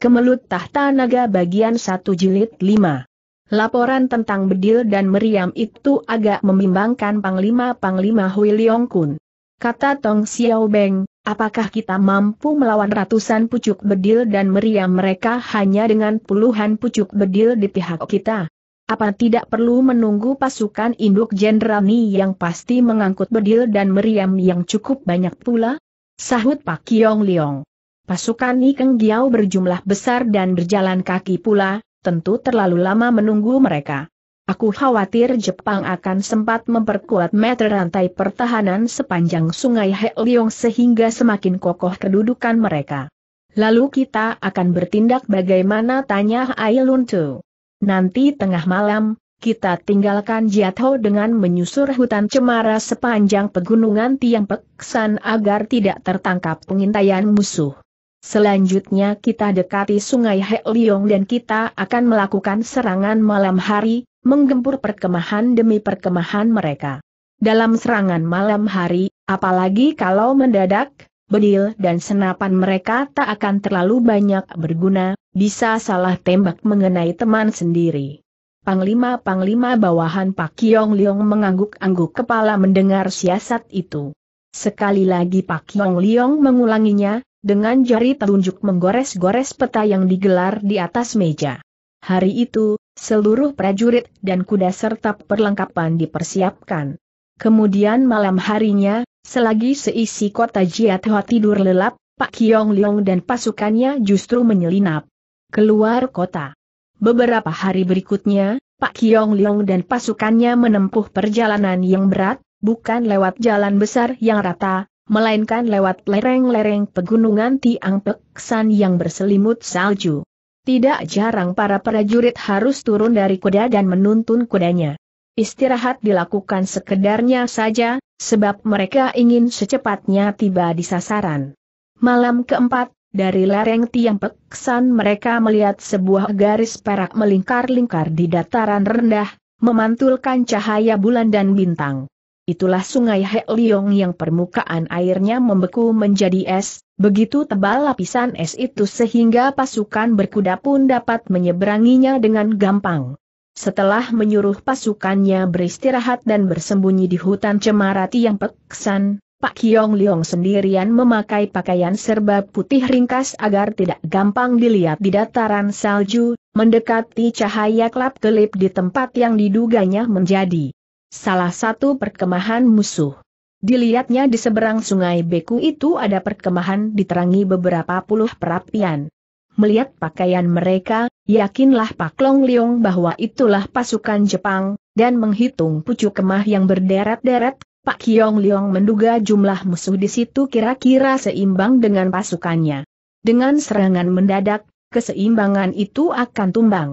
Kemelut Tahta Naga bagian 1 jilid 5. Laporan tentang bedil dan meriam itu agak membimbangkan Panglima-Panglima Hui Leong Kun. Kata Tong Xiao Beng, apakah kita mampu melawan ratusan pucuk bedil dan meriam mereka hanya dengan puluhan pucuk bedil di pihak kita? Apa tidak perlu menunggu pasukan induk Jenderal Ni yang pasti mengangkut bedil dan meriam yang cukup banyak pula? Sahut Pak Kiong Leong. Pasukan Ikeng Giau berjumlah besar dan berjalan kaki pula, tentu terlalu lama menunggu mereka. Aku khawatir Jepang akan sempat memperkuat meter rantai pertahanan sepanjang sungai Heliong sehingga semakin kokoh kedudukan mereka. Lalu kita akan bertindak bagaimana tanya Ailun Tu. Nanti tengah malam, kita tinggalkan Jiatou dengan menyusur hutan cemara sepanjang pegunungan Tiang Peksan agar tidak tertangkap pengintaian musuh. Selanjutnya kita dekati sungai Heliong dan kita akan melakukan serangan malam hari, menggempur perkemahan demi perkemahan mereka. Dalam serangan malam hari, apalagi kalau mendadak, bedil dan senapan mereka tak akan terlalu banyak berguna, bisa salah tembak mengenai teman sendiri. Panglima-panglima bawahan Pak Yong Liong mengangguk-angguk kepala mendengar siasat itu. Sekali lagi Pak Yong Liong mengulanginya, dengan jari telunjuk menggores-gores peta yang digelar di atas meja. Hari itu, seluruh prajurit dan kuda serta perlengkapan dipersiapkan. Kemudian malam harinya, selagi seisi kota Jiathoa tidur lelap, Pak Kiong Leong dan pasukannya justru menyelinap keluar kota. Beberapa hari berikutnya, Pak Kiong Leong dan pasukannya menempuh perjalanan yang berat, bukan lewat jalan besar yang rata, melainkan lewat lereng-lereng pegunungan Tiang Peksan yang berselimut salju. Tidak jarang para prajurit harus turun dari kuda dan menuntun kudanya. Istirahat dilakukan sekedarnya saja, sebab mereka ingin secepatnya tiba di sasaran. Malam keempat, dari lereng Tiang Peksan mereka melihat sebuah garis perak melingkar-lingkar di dataran rendah, memantulkan cahaya bulan dan bintang itulah sungai Liong yang permukaan airnya membeku menjadi es, begitu tebal lapisan es itu sehingga pasukan berkuda pun dapat menyeberanginya dengan gampang. Setelah menyuruh pasukannya beristirahat dan bersembunyi di hutan cemarati yang peksan, Pak Kiong Liong sendirian memakai pakaian serba putih ringkas agar tidak gampang dilihat di dataran salju, mendekati cahaya kelap-kelip di tempat yang diduganya menjadi salah satu perkemahan musuh. Dilihatnya di seberang sungai Beku itu ada perkemahan diterangi beberapa puluh perapian. Melihat pakaian mereka, yakinlah Pak Long Leong bahwa itulah pasukan Jepang, dan menghitung pucuk kemah yang berderet-deret, Pak Kiong Leong menduga jumlah musuh di situ kira-kira seimbang dengan pasukannya. Dengan serangan mendadak, keseimbangan itu akan tumbang.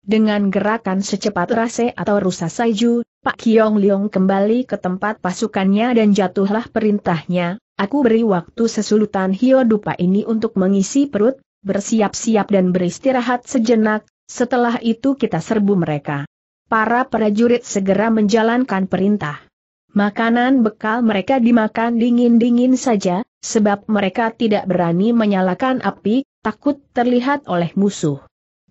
Dengan gerakan secepat rase atau rusa saiju, Pak Kiong Liong kembali ke tempat pasukannya dan jatuhlah perintahnya, aku beri waktu sesulutan Dupa ini untuk mengisi perut, bersiap-siap dan beristirahat sejenak, setelah itu kita serbu mereka. Para prajurit segera menjalankan perintah. Makanan bekal mereka dimakan dingin-dingin saja, sebab mereka tidak berani menyalakan api, takut terlihat oleh musuh.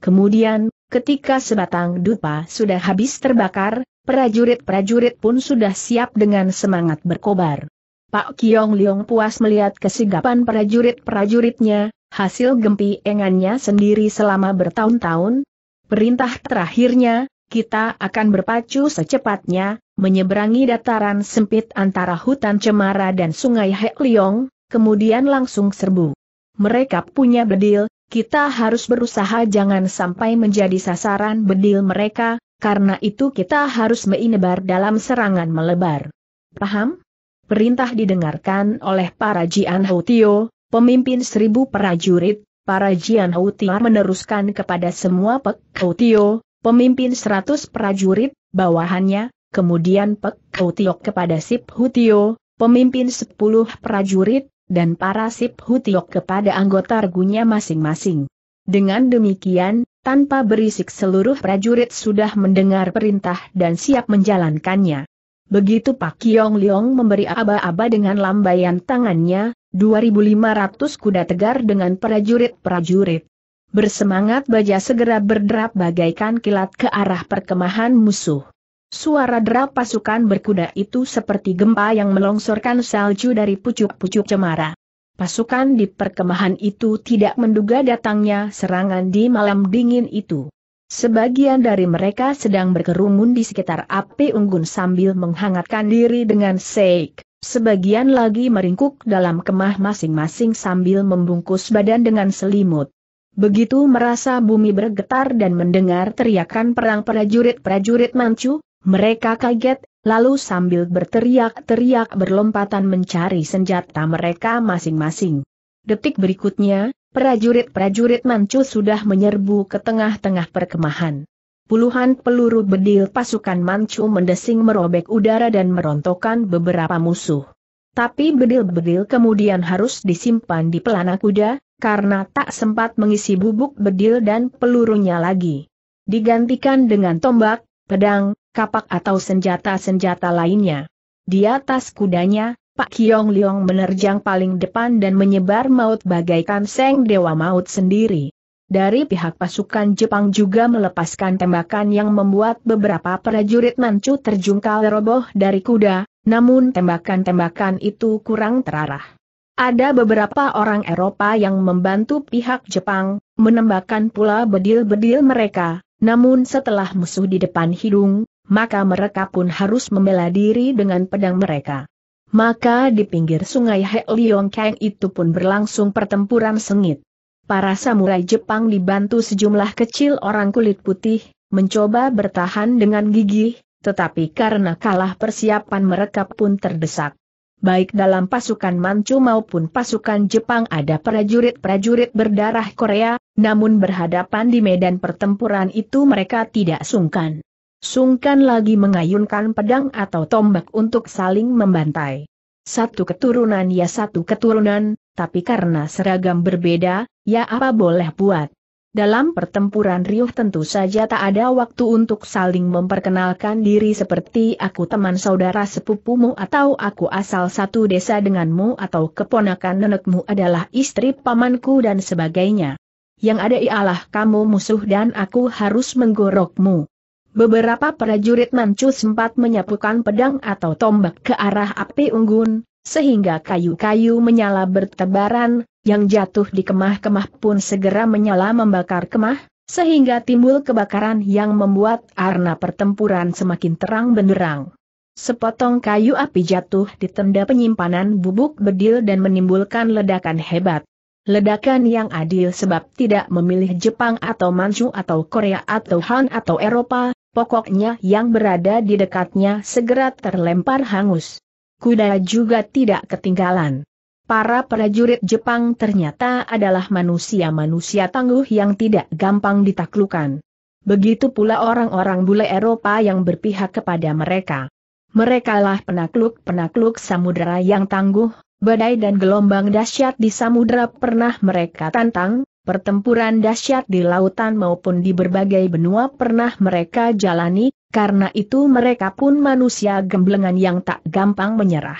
Kemudian, ketika sebatang dupa sudah habis terbakar, prajurit-prajurit pun sudah siap dengan semangat berkobar. Pak Kiong Liong puas melihat kesigapan prajurit-prajuritnya, hasil gempi engannya sendiri selama bertahun-tahun. Perintah terakhirnya, kita akan berpacu secepatnya, menyeberangi dataran sempit antara hutan cemara dan sungai Liong, kemudian langsung serbu. Mereka punya bedil, kita harus berusaha jangan sampai menjadi sasaran bedil mereka, karena itu kita harus meinebar dalam serangan melebar. Paham? Perintah didengarkan oleh para Jian Houtio, pemimpin seribu prajurit, para Jian Houtio meneruskan kepada semua Pek Houtio, pemimpin seratus prajurit, bawahannya, kemudian Pek Houtio kepada Sip Houtio, pemimpin sepuluh prajurit, dan para Sip Hutiok kepada anggota regunya masing-masing. Dengan demikian, tanpa berisik seluruh prajurit sudah mendengar perintah dan siap menjalankannya. Begitu Pak Kiong Leong memberi aba-aba dengan lambaian tangannya, 2500 kuda tegar dengan prajurit-prajurit. Bersemangat baja segera berderap bagaikan kilat ke arah perkemahan musuh. Suara derap pasukan berkuda itu seperti gempa yang melongsorkan salju dari pucuk-pucuk cemara. Pasukan di perkemahan itu tidak menduga datangnya serangan di malam dingin itu. Sebagian dari mereka sedang berkerumun di sekitar api unggun sambil menghangatkan diri dengan seik. Sebagian lagi meringkuk dalam kemah masing-masing sambil membungkus badan dengan selimut. Begitu merasa bumi bergetar dan mendengar teriakan perang prajurit-prajurit mancu, mereka kaget, lalu sambil berteriak-teriak berlompatan mencari senjata mereka masing-masing. Detik berikutnya, prajurit-prajurit Manchu sudah menyerbu ke tengah-tengah perkemahan. Puluhan peluru bedil pasukan Manchu mendesing merobek udara dan merontokkan beberapa musuh. Tapi bedil-bedil kemudian harus disimpan di pelana kuda, karena tak sempat mengisi bubuk bedil dan pelurunya lagi. Digantikan dengan tombak, pedang, kapak atau senjata-senjata lainnya. Di atas kudanya, Pak Kiong Liong menerjang paling depan dan menyebar maut bagaikan seng dewa maut sendiri. Dari pihak pasukan Jepang juga melepaskan tembakan yang membuat beberapa prajurit Nancu terjungkal roboh dari kuda, namun tembakan-tembakan itu kurang terarah. Ada beberapa orang Eropa yang membantu pihak Jepang, menembakkan pula bedil-bedil mereka, namun setelah musuh di depan hidung, maka mereka pun harus membela diri dengan pedang mereka. Maka di pinggir sungai Liong Kang itu pun berlangsung pertempuran sengit. Para samurai Jepang dibantu sejumlah kecil orang kulit putih, mencoba bertahan dengan gigih, tetapi karena kalah persiapan mereka pun terdesak. Baik dalam pasukan Manchu maupun pasukan Jepang ada prajurit-prajurit berdarah Korea, namun berhadapan di medan pertempuran itu mereka tidak sungkan sungkan lagi mengayunkan pedang atau tombak untuk saling membantai. Satu keturunan ya satu keturunan, tapi karena seragam berbeda, ya apa boleh buat. Dalam pertempuran riuh tentu saja tak ada waktu untuk saling memperkenalkan diri seperti aku teman saudara sepupumu atau aku asal satu desa denganmu atau keponakan nenekmu adalah istri pamanku dan sebagainya. Yang ada ialah kamu musuh dan aku harus menggorokmu. Beberapa prajurit Manchu sempat menyapukan pedang atau tombak ke arah api unggun, sehingga kayu-kayu menyala bertebaran, yang jatuh di kemah-kemah pun segera menyala membakar kemah, sehingga timbul kebakaran yang membuat arna pertempuran semakin terang benderang. Sepotong kayu api jatuh di tenda penyimpanan bubuk bedil dan menimbulkan ledakan hebat. Ledakan yang adil sebab tidak memilih Jepang atau Manchu atau Korea atau Han atau Eropa, pokoknya yang berada di dekatnya segera terlempar hangus. Kuda juga tidak ketinggalan. Para prajurit Jepang ternyata adalah manusia-manusia tangguh yang tidak gampang ditaklukan. Begitu pula orang-orang bule Eropa yang berpihak kepada mereka. Merekalah penakluk-penakluk samudera yang tangguh, badai dan gelombang dahsyat di samudera pernah mereka tantang, pertempuran dahsyat di lautan maupun di berbagai benua pernah mereka jalani, karena itu mereka pun manusia gemblengan yang tak gampang menyerah.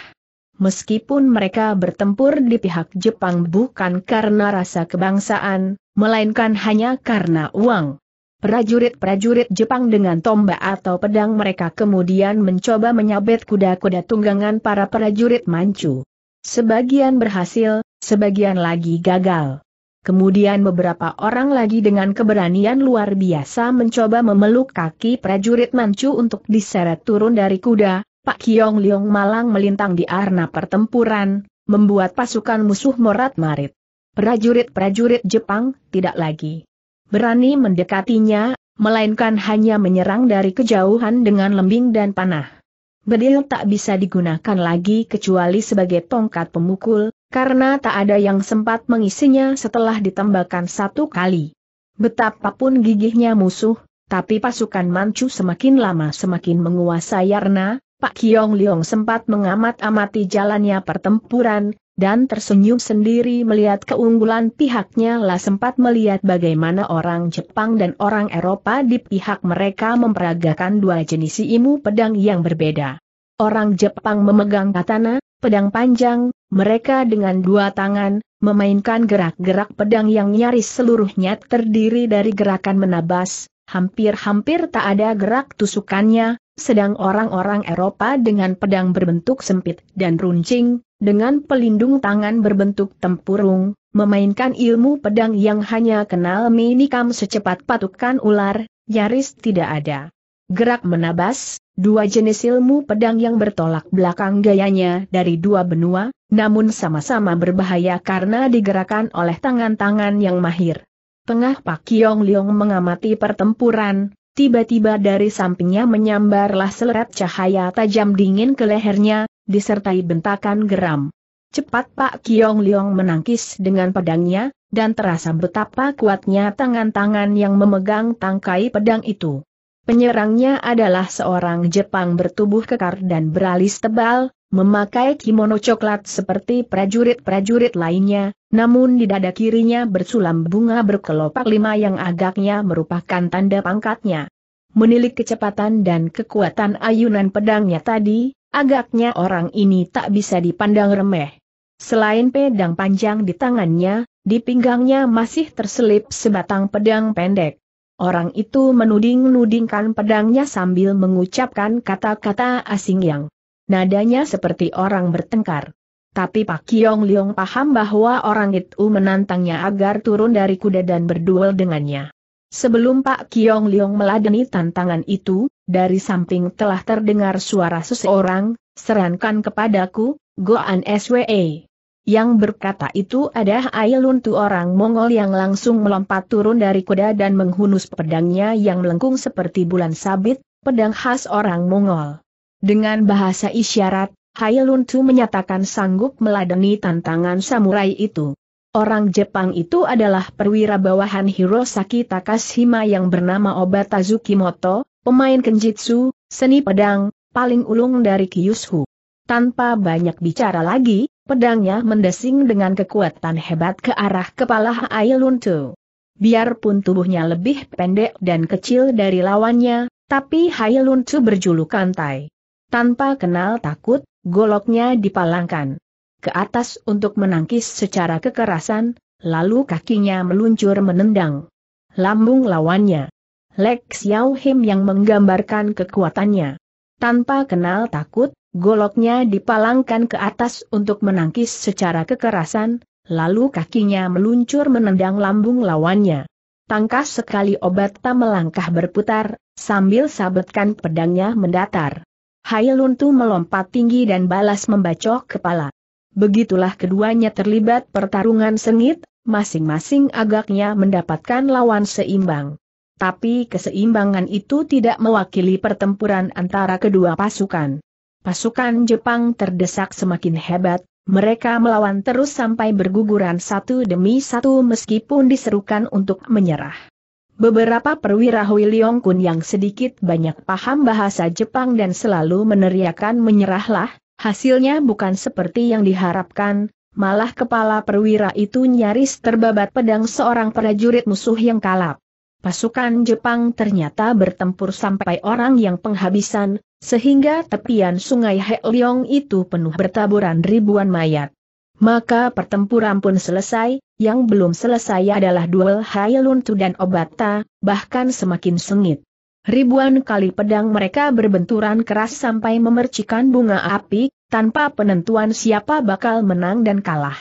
Meskipun mereka bertempur di pihak Jepang bukan karena rasa kebangsaan, melainkan hanya karena uang. Prajurit-prajurit Jepang dengan tombak atau pedang mereka kemudian mencoba menyabet kuda-kuda tunggangan para prajurit Manchu. Sebagian berhasil, sebagian lagi gagal. Kemudian beberapa orang lagi dengan keberanian luar biasa mencoba memeluk kaki prajurit Manchu untuk diseret turun dari kuda, Pak Kiong Liong malang melintang di arena pertempuran, membuat pasukan musuh morat-marit. Prajurit-prajurit Jepang tidak lagi berani mendekatinya, melainkan hanya menyerang dari kejauhan dengan lembing dan panah. Bedil tak bisa digunakan lagi kecuali sebagai tongkat pemukul, karena tak ada yang sempat mengisinya setelah ditembakkan satu kali. Betapapun gigihnya musuh, tapi pasukan Manchu semakin lama semakin menguasai Arna, Pak Kiong Liong sempat mengamat-amati jalannya pertempuran, dan tersenyum sendiri melihat keunggulan pihaknya lah sempat melihat bagaimana orang Jepang dan orang Eropa di pihak mereka memperagakan dua jenis ilmu pedang yang berbeda. Orang Jepang memegang katana, pedang panjang, mereka dengan dua tangan, memainkan gerak-gerak pedang yang nyaris seluruhnya terdiri dari gerakan menabas, hampir-hampir tak ada gerak tusukannya, sedang orang-orang Eropa dengan pedang berbentuk sempit dan runcing, dengan pelindung tangan berbentuk tempurung, memainkan ilmu pedang yang hanya kenal minikam secepat patukan ular, nyaris tidak ada. Gerak menabas, dua jenis ilmu pedang yang bertolak belakang gayanya dari dua benua, namun sama-sama berbahaya karena digerakkan oleh tangan-tangan yang mahir. Tengah Pak Kiong Liong mengamati pertempuran, tiba-tiba dari sampingnya menyambarlah seleret cahaya tajam dingin ke lehernya, disertai bentakan geram. Cepat Pak Kiong Liong menangkis dengan pedangnya, dan terasa betapa kuatnya tangan-tangan yang memegang tangkai pedang itu. Penyerangnya adalah seorang Jepang bertubuh kekar dan beralis tebal, memakai kimono coklat seperti prajurit-prajurit lainnya, namun di dada kirinya bersulam bunga berkelopak lima yang agaknya merupakan tanda pangkatnya. Menilik kecepatan dan kekuatan ayunan pedangnya tadi, agaknya orang ini tak bisa dipandang remeh. Selain pedang panjang di tangannya, di pinggangnya masih terselip sebatang pedang pendek. Orang itu menuding-nudingkan pedangnya sambil mengucapkan kata-kata asing yang nadanya seperti orang bertengkar. Tapi Pak Kiong Liong paham bahwa orang itu menantangnya agar turun dari kuda dan berduel dengannya. Sebelum Pak Kiong Liong meladeni tantangan itu, dari samping telah terdengar suara seseorang, serankan kepadaku, Goan SWE. Yang berkata itu adalah Ailun Tu orang Mongol yang langsung melompat turun dari kuda dan menghunus pedangnya yang melengkung seperti bulan sabit, pedang khas orang Mongol. Dengan bahasa isyarat, Ailun Tu menyatakan sanggup meladeni tantangan samurai itu. Orang Jepang itu adalah perwira bawahan Hirosaki Takashima yang bernama Obatazuki Moto, pemain kenjitsu, seni pedang, paling ulung dari Kyushu. Tanpa banyak bicara lagi, Pedangnya mendesing dengan kekuatan hebat ke arah kepala Ailun Tu. Biarpun tubuhnya lebih pendek dan kecil dari lawannya, tapi Hailun Tu berjulukan Tai. Tanpa kenal takut, goloknya dipalangkan ke atas untuk menangkis secara kekerasan, lalu kakinya meluncur menendang lambung lawannya. Lex Xiao Him yang menggambarkan kekuatannya. Tanpa kenal takut, goloknya dipalangkan ke atas untuk menangkis secara kekerasan, lalu kakinya meluncur menendang lambung lawannya. Tangkas sekali obat tak melangkah berputar, sambil sabetkan pedangnya mendatar. Hai Luntu melompat tinggi dan balas membacok kepala. Begitulah keduanya terlibat pertarungan sengit, masing-masing agaknya mendapatkan lawan seimbang. Tapi keseimbangan itu tidak mewakili pertempuran antara kedua pasukan. Pasukan Jepang terdesak semakin hebat, mereka melawan terus sampai berguguran satu demi satu meskipun diserukan untuk menyerah. Beberapa perwira Huiliong Kun yang sedikit banyak paham bahasa Jepang dan selalu meneriakan menyerahlah, hasilnya bukan seperti yang diharapkan, malah kepala perwira itu nyaris terbabat pedang seorang prajurit musuh yang kalap. Pasukan Jepang ternyata bertempur sampai orang yang penghabisan, sehingga tepian sungai Heoliong itu penuh bertaburan ribuan mayat. Maka pertempuran pun selesai, yang belum selesai adalah duel Hailuntu dan Obata, bahkan semakin sengit. Ribuan kali pedang mereka berbenturan keras sampai memercikan bunga api, tanpa penentuan siapa bakal menang dan kalah.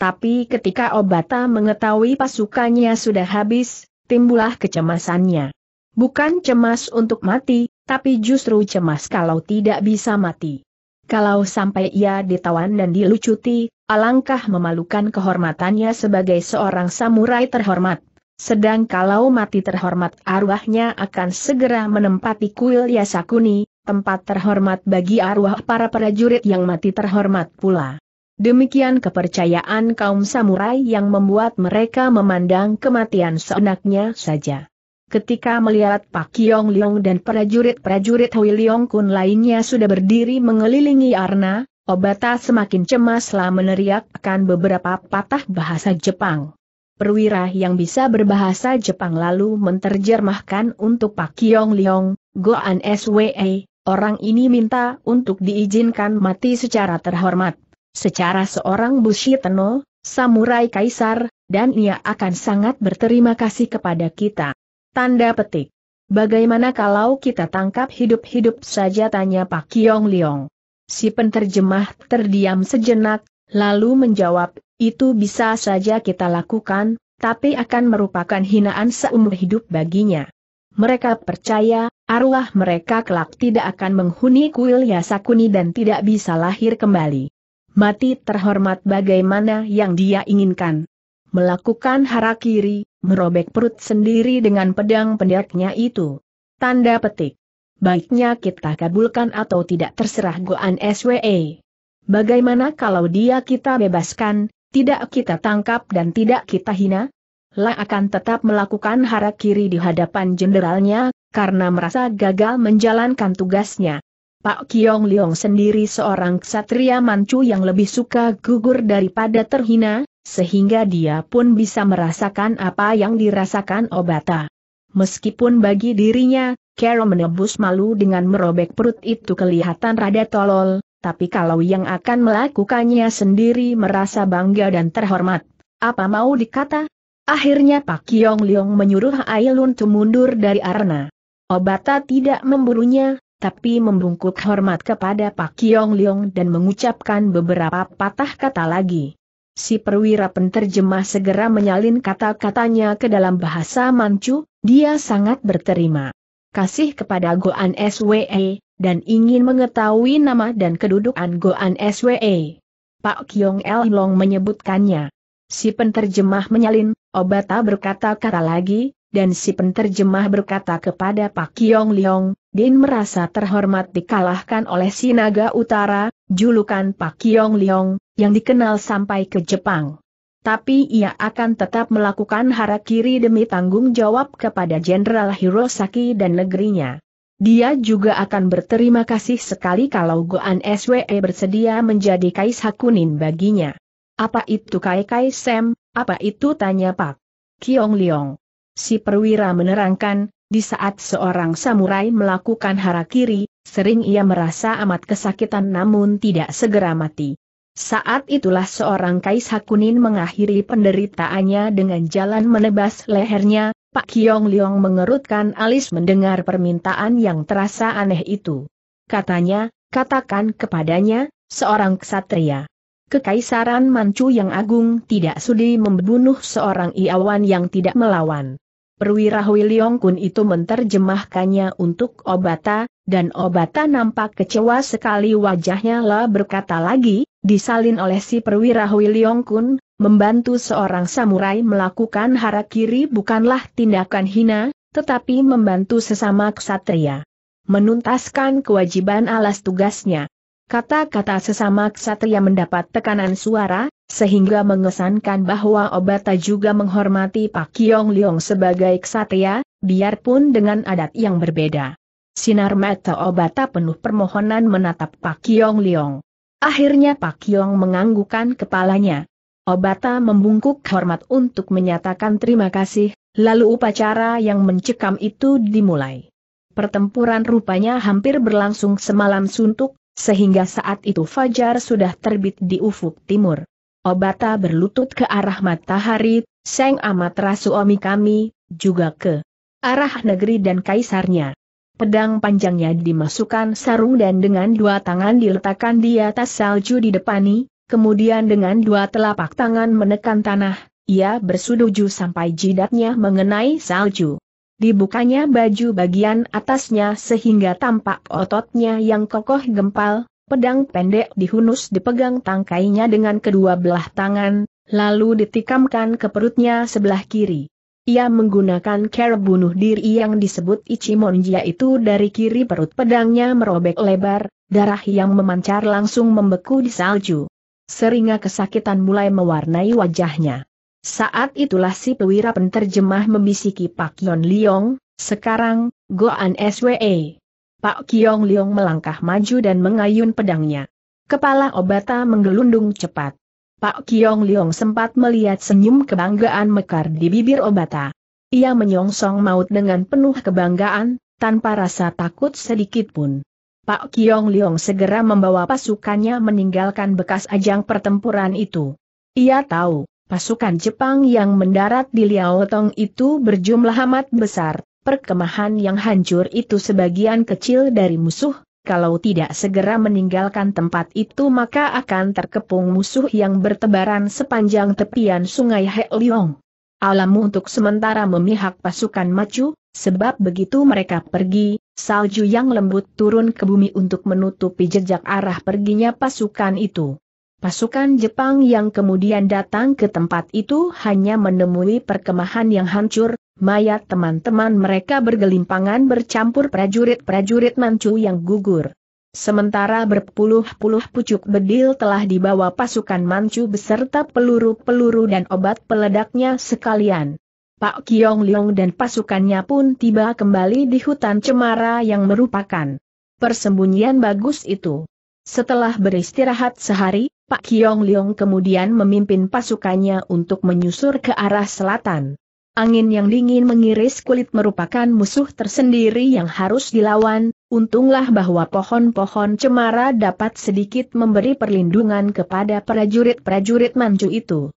Tapi ketika Obata mengetahui pasukannya sudah habis, timbullah kecemasannya. Bukan cemas untuk mati, tapi justru cemas kalau tidak bisa mati. Kalau sampai ia ditawan dan dilucuti, alangkah memalukan kehormatannya sebagai seorang samurai terhormat. Sedang kalau mati terhormat arwahnya akan segera menempati kuil Yasakuni, tempat terhormat bagi arwah para prajurit yang mati terhormat pula. Demikian kepercayaan kaum samurai yang membuat mereka memandang kematian seenaknya saja. Ketika melihat Pak Kiong Leong dan prajurit-prajurit Hui Leong Kun lainnya sudah berdiri mengelilingi Arna, Obata semakin cemaslah meneriakkan beberapa patah bahasa Jepang. Perwira yang bisa berbahasa Jepang lalu menterjemahkan untuk Pak Yong Leong, Goan SWE, orang ini minta untuk diizinkan mati secara terhormat. Secara seorang Bushiteno, Samurai Kaisar, dan ia akan sangat berterima kasih kepada kita. Tanda petik. Bagaimana kalau kita tangkap hidup-hidup saja tanya Pak Kiong Liong. Si penterjemah terdiam sejenak, lalu menjawab, itu bisa saja kita lakukan, tapi akan merupakan hinaan seumur hidup baginya. Mereka percaya, arwah mereka kelak tidak akan menghuni kuil Yasakuni dan tidak bisa lahir kembali. Mati terhormat bagaimana yang dia inginkan. Melakukan harakiri merobek perut sendiri dengan pedang pendeknya itu. Tanda petik. Baiknya kita kabulkan atau tidak terserah Goan SWE. Bagaimana kalau dia kita bebaskan, tidak kita tangkap dan tidak kita hina? La akan tetap melakukan hara kiri di hadapan jenderalnya, karena merasa gagal menjalankan tugasnya. Pak Kiong Leong sendiri seorang ksatria mancu yang lebih suka gugur daripada terhina, sehingga dia pun bisa merasakan apa yang dirasakan Obata. Meskipun bagi dirinya, Carol menebus malu dengan merobek perut itu kelihatan rada tolol, tapi kalau yang akan melakukannya sendiri merasa bangga dan terhormat. Apa mau dikata? Akhirnya Pak Kiong Leong menyuruh Ailun mundur dari arena. Obata tidak memburunya, tapi membungkuk hormat kepada Pak Kiong Leong dan mengucapkan beberapa patah kata lagi. Si perwira penterjemah segera menyalin kata-katanya ke dalam bahasa Manchu, dia sangat berterima kasih kepada Goan SWE, dan ingin mengetahui nama dan kedudukan Goan SWE. Pak Kiong El Long menyebutkannya. Si penterjemah menyalin, Obata berkata-kata lagi, dan si penterjemah berkata kepada Pak Kiong Liong, Din merasa terhormat dikalahkan oleh si naga utara, julukan Pak Kiong Liong, yang dikenal sampai ke Jepang. Tapi ia akan tetap melakukan hara kiri demi tanggung jawab kepada Jenderal Hirosaki dan negerinya. Dia juga akan berterima kasih sekali kalau Goan SWE bersedia menjadi Kais Hakunin baginya. Apa itu Kai Kai Sam, apa itu tanya Pak Kiong Liong. Si perwira menerangkan, di saat seorang samurai melakukan harakiri, sering ia merasa amat kesakitan namun tidak segera mati. Saat itulah seorang Kais Hakunin mengakhiri penderitaannya dengan jalan menebas lehernya, Pak Kiong Liong mengerutkan alis mendengar permintaan yang terasa aneh itu. Katanya, katakan kepadanya, seorang ksatria. Kekaisaran Manchu yang agung tidak sudi membunuh seorang iawan yang tidak melawan. Perwira Hui Leong Kun itu menterjemahkannya untuk Obata, dan Obata nampak kecewa sekali wajahnya lah berkata lagi, disalin oleh si perwira Hui Leong Kun, membantu seorang samurai melakukan harakiri bukanlah tindakan hina, tetapi membantu sesama ksatria. Menuntaskan kewajiban alas tugasnya. Kata-kata sesama ksatria mendapat tekanan suara, sehingga mengesankan bahwa Obata juga menghormati Pak Yong Leong sebagai ksatria, biarpun dengan adat yang berbeda. Sinar mata Obata penuh permohonan menatap Pak Yong Leong. Akhirnya Pak Yong menganggukkan kepalanya. Obata membungkuk hormat untuk menyatakan terima kasih, lalu upacara yang mencekam itu dimulai. Pertempuran rupanya hampir berlangsung semalam suntuk, sehingga saat itu fajar sudah terbit di ufuk timur. Obata berlutut ke arah matahari, Seng amat rasuomi kami, juga ke arah negeri dan kaisarnya. Pedang panjangnya dimasukkan sarung dan dengan dua tangan diletakkan di atas salju di depani, kemudian dengan dua telapak tangan menekan tanah, ia bersuduju sampai jidatnya mengenai salju. Dibukanya baju bagian atasnya sehingga tampak ototnya yang kokoh gempal, Pedang pendek dihunus dipegang tangkainya dengan kedua belah tangan, lalu ditikamkan ke perutnya sebelah kiri. Ia menggunakan cara bunuh diri yang disebut ichimonji itu dari kiri perut pedangnya merobek lebar, darah yang memancar langsung membeku di salju. Seringa kesakitan mulai mewarnai wajahnya. Saat itulah si pewira penterjemah membisiki Pak Yon Liong, sekarang, Goan SWE. Pak Kiong Liong melangkah maju dan mengayun pedangnya. Kepala Obata menggelundung cepat. Pak Kiong Liong sempat melihat senyum kebanggaan mekar di bibir Obata. Ia menyongsong maut dengan penuh kebanggaan, tanpa rasa takut sedikit pun. Pak Kiong Liong segera membawa pasukannya meninggalkan bekas ajang pertempuran itu. Ia tahu, pasukan Jepang yang mendarat di Liao Tong itu berjumlah amat besar, perkemahan yang hancur itu sebagian kecil dari musuh, kalau tidak segera meninggalkan tempat itu maka akan terkepung musuh yang bertebaran sepanjang tepian sungai Liong. Alamu untuk sementara memihak pasukan macu, sebab begitu mereka pergi, salju yang lembut turun ke bumi untuk menutupi jejak arah perginya pasukan itu. Pasukan Jepang yang kemudian datang ke tempat itu hanya menemui perkemahan yang hancur, mayat teman-teman mereka bergelimpangan bercampur prajurit-prajurit Manchu yang gugur. Sementara berpuluh-puluh pucuk bedil telah dibawa pasukan Manchu beserta peluru-peluru dan obat peledaknya sekalian. Pak Kiong Leong dan pasukannya pun tiba kembali di hutan cemara yang merupakan persembunyian bagus itu. Setelah beristirahat sehari, Pak Kiong Leong kemudian memimpin pasukannya untuk menyusur ke arah selatan. Angin yang dingin mengiris kulit merupakan musuh tersendiri yang harus dilawan, untunglah bahwa pohon-pohon cemara dapat sedikit memberi perlindungan kepada prajurit-prajurit manju itu.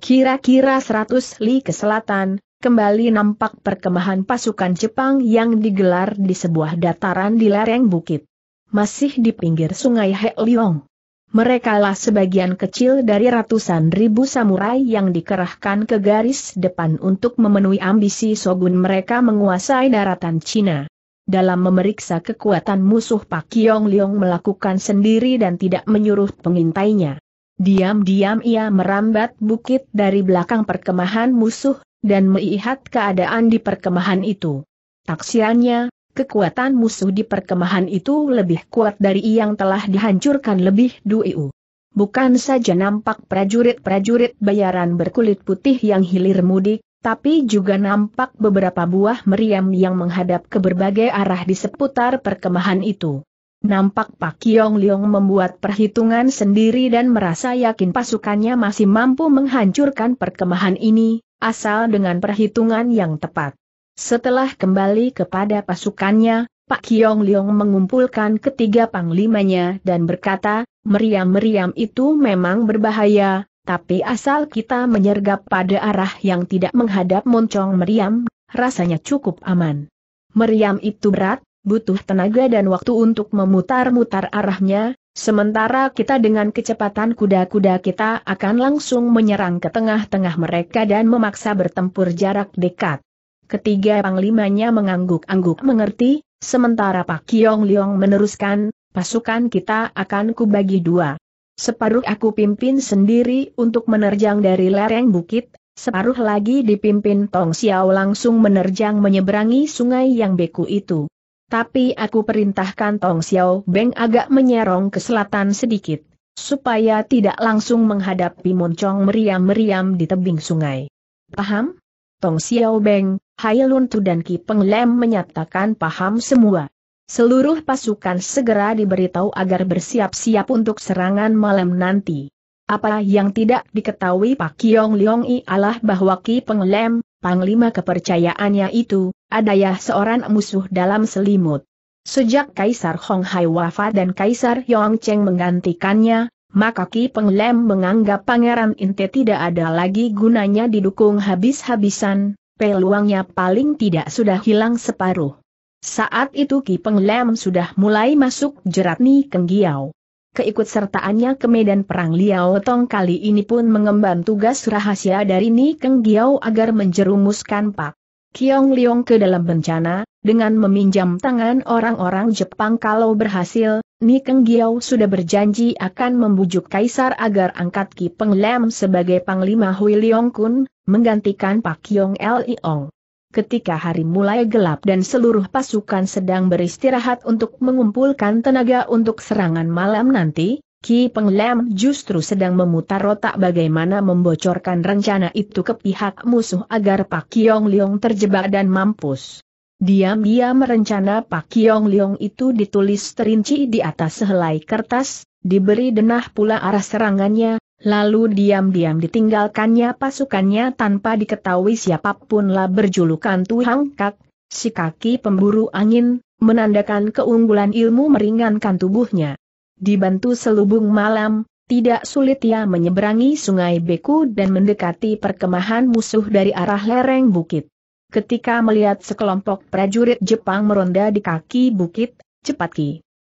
Kira-kira 100 li ke selatan, kembali nampak perkemahan pasukan Jepang yang digelar di sebuah dataran di lereng bukit. Masih di pinggir sungai Heliong. Merekalah sebagian kecil dari ratusan ribu samurai yang dikerahkan ke garis depan untuk memenuhi ambisi Shogun mereka menguasai daratan Cina. Dalam memeriksa kekuatan musuh Pak Yong Leong melakukan sendiri dan tidak menyuruh pengintainya. Diam-diam ia merambat bukit dari belakang perkemahan musuh, dan melihat keadaan di perkemahan itu. Taksiannya, kekuatan musuh di perkemahan itu lebih kuat dari yang telah dihancurkan lebih dulu. Bukan saja nampak prajurit-prajurit bayaran berkulit putih yang hilir mudik, tapi juga nampak beberapa buah meriam yang menghadap ke berbagai arah di seputar perkemahan itu. Nampak Pak Yong Leong membuat perhitungan sendiri dan merasa yakin pasukannya masih mampu menghancurkan perkemahan ini, asal dengan perhitungan yang tepat. Setelah kembali kepada pasukannya, Pak Kiong Leong mengumpulkan ketiga panglimanya dan berkata, meriam-meriam itu memang berbahaya, tapi asal kita menyergap pada arah yang tidak menghadap moncong meriam, rasanya cukup aman. Meriam itu berat, butuh tenaga dan waktu untuk memutar-mutar arahnya, sementara kita dengan kecepatan kuda-kuda kita akan langsung menyerang ke tengah-tengah mereka dan memaksa bertempur jarak dekat. Ketiga panglimanya mengangguk-angguk mengerti, sementara Pak Kiong Liong meneruskan, pasukan kita akan kubagi dua. Separuh aku pimpin sendiri untuk menerjang dari lereng bukit, separuh lagi dipimpin Tong Xiao langsung menerjang menyeberangi sungai yang beku itu. Tapi aku perintahkan Tong Xiao Beng agak menyerong ke selatan sedikit, supaya tidak langsung menghadapi moncong meriam-meriam di tebing sungai. Paham? Tong Xiao Beng, Hai Luntu dan Ki Penglem menyatakan paham semua. Seluruh pasukan segera diberitahu agar bersiap-siap untuk serangan malam nanti. Apa yang tidak diketahui Pak Kiong Liong I adalah bahwa Ki Penglem, panglima kepercayaannya itu, adalah seorang musuh dalam selimut. Sejak Kaisar Hong Hai wafat dan Kaisar Yong Cheng menggantikannya, maka Ki Penglem menganggap Pangeran Inte tidak ada lagi gunanya didukung habis-habisan, peluangnya paling tidak sudah hilang separuh. Saat itu Ki Peng sudah mulai masuk jerat Ni Keng Giao. Keikutsertaannya ke medan perang Liao Tong kali ini pun mengemban tugas rahasia dari Ni Keng Giao agar menjerumuskan Pak Kiong Liong ke dalam bencana, dengan meminjam tangan orang-orang Jepang kalau berhasil, Ni Keng Giao sudah berjanji akan membujuk Kaisar agar angkat Ki Peng sebagai Panglima Hui Liong Kun, menggantikan Pak Yong Ong. Ketika hari mulai gelap dan seluruh pasukan sedang beristirahat untuk mengumpulkan tenaga untuk serangan malam nanti, Ki Peng Lam justru sedang memutar otak bagaimana membocorkan rencana itu ke pihak musuh agar Pak Yong Liong terjebak dan mampus. Diam-diam rencana Pak Yong Liong itu ditulis terinci di atas sehelai kertas, diberi denah pula arah serangannya, lalu diam-diam ditinggalkannya pasukannya tanpa diketahui siapapun lah berjulukan Tuhang Kak, si kaki pemburu angin, menandakan keunggulan ilmu meringankan tubuhnya. Dibantu selubung malam, tidak sulit ia menyeberangi sungai Beku dan mendekati perkemahan musuh dari arah lereng bukit. Ketika melihat sekelompok prajurit Jepang meronda di kaki bukit, cepat Ki.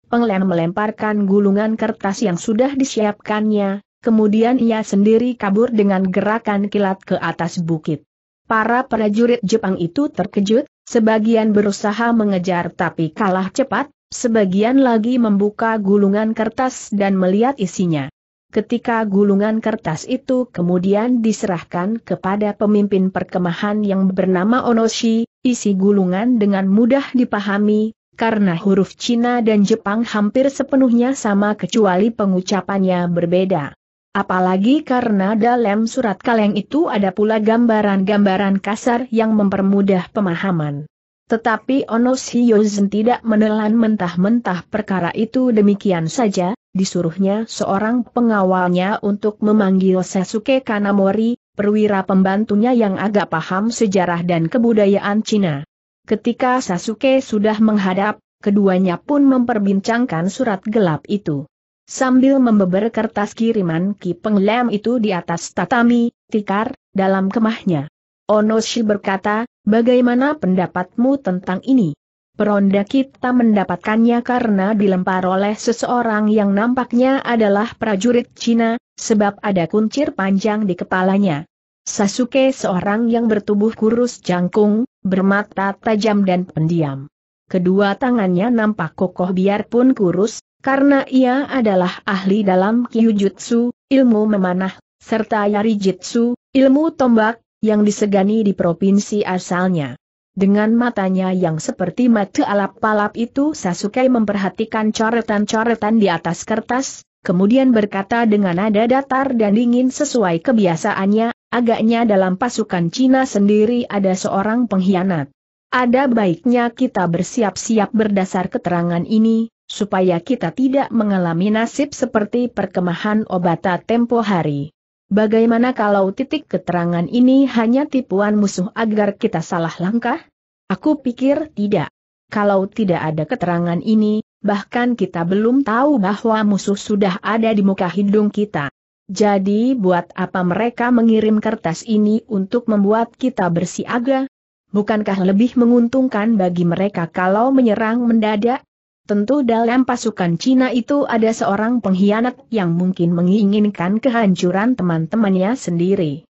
Penglen melemparkan gulungan kertas yang sudah disiapkannya, kemudian ia sendiri kabur dengan gerakan kilat ke atas bukit. Para prajurit Jepang itu terkejut, sebagian berusaha mengejar tapi kalah cepat, sebagian lagi membuka gulungan kertas dan melihat isinya. Ketika gulungan kertas itu kemudian diserahkan kepada pemimpin perkemahan yang bernama Onoshi, isi gulungan dengan mudah dipahami, karena huruf Cina dan Jepang hampir sepenuhnya sama kecuali pengucapannya berbeda. Apalagi karena dalam surat kaleng itu ada pula gambaran-gambaran kasar yang mempermudah pemahaman. Tetapi Onos Hyozen tidak menelan mentah-mentah perkara itu demikian saja, disuruhnya seorang pengawalnya untuk memanggil Sasuke Kanamori, perwira pembantunya yang agak paham sejarah dan kebudayaan Cina. Ketika Sasuke sudah menghadap, keduanya pun memperbincangkan surat gelap itu. Sambil membeber kertas kiriman Ki Penglem itu di atas tatami, tikar, dalam kemahnya. Onoshi berkata, bagaimana pendapatmu tentang ini? Peronda kita mendapatkannya karena dilempar oleh seseorang yang nampaknya adalah prajurit Cina, sebab ada kuncir panjang di kepalanya. Sasuke seorang yang bertubuh kurus jangkung, bermata tajam dan pendiam. Kedua tangannya nampak kokoh biarpun kurus, karena ia adalah ahli dalam kyujutsu, ilmu memanah, serta yari jitsu, ilmu tombak, yang disegani di provinsi asalnya. Dengan matanya yang seperti mata alap-alap itu Sasuke memperhatikan coretan-coretan di atas kertas, kemudian berkata dengan nada datar dan dingin sesuai kebiasaannya, agaknya dalam pasukan Cina sendiri ada seorang pengkhianat. Ada baiknya kita bersiap-siap berdasar keterangan ini, supaya kita tidak mengalami nasib seperti perkemahan obata tempo hari. Bagaimana kalau titik keterangan ini hanya tipuan musuh agar kita salah langkah? Aku pikir tidak. Kalau tidak ada keterangan ini, bahkan kita belum tahu bahwa musuh sudah ada di muka hidung kita. Jadi buat apa mereka mengirim kertas ini untuk membuat kita bersiaga? Bukankah lebih menguntungkan bagi mereka kalau menyerang mendadak? Tentu dalam pasukan Cina itu ada seorang pengkhianat yang mungkin menginginkan kehancuran teman-temannya sendiri.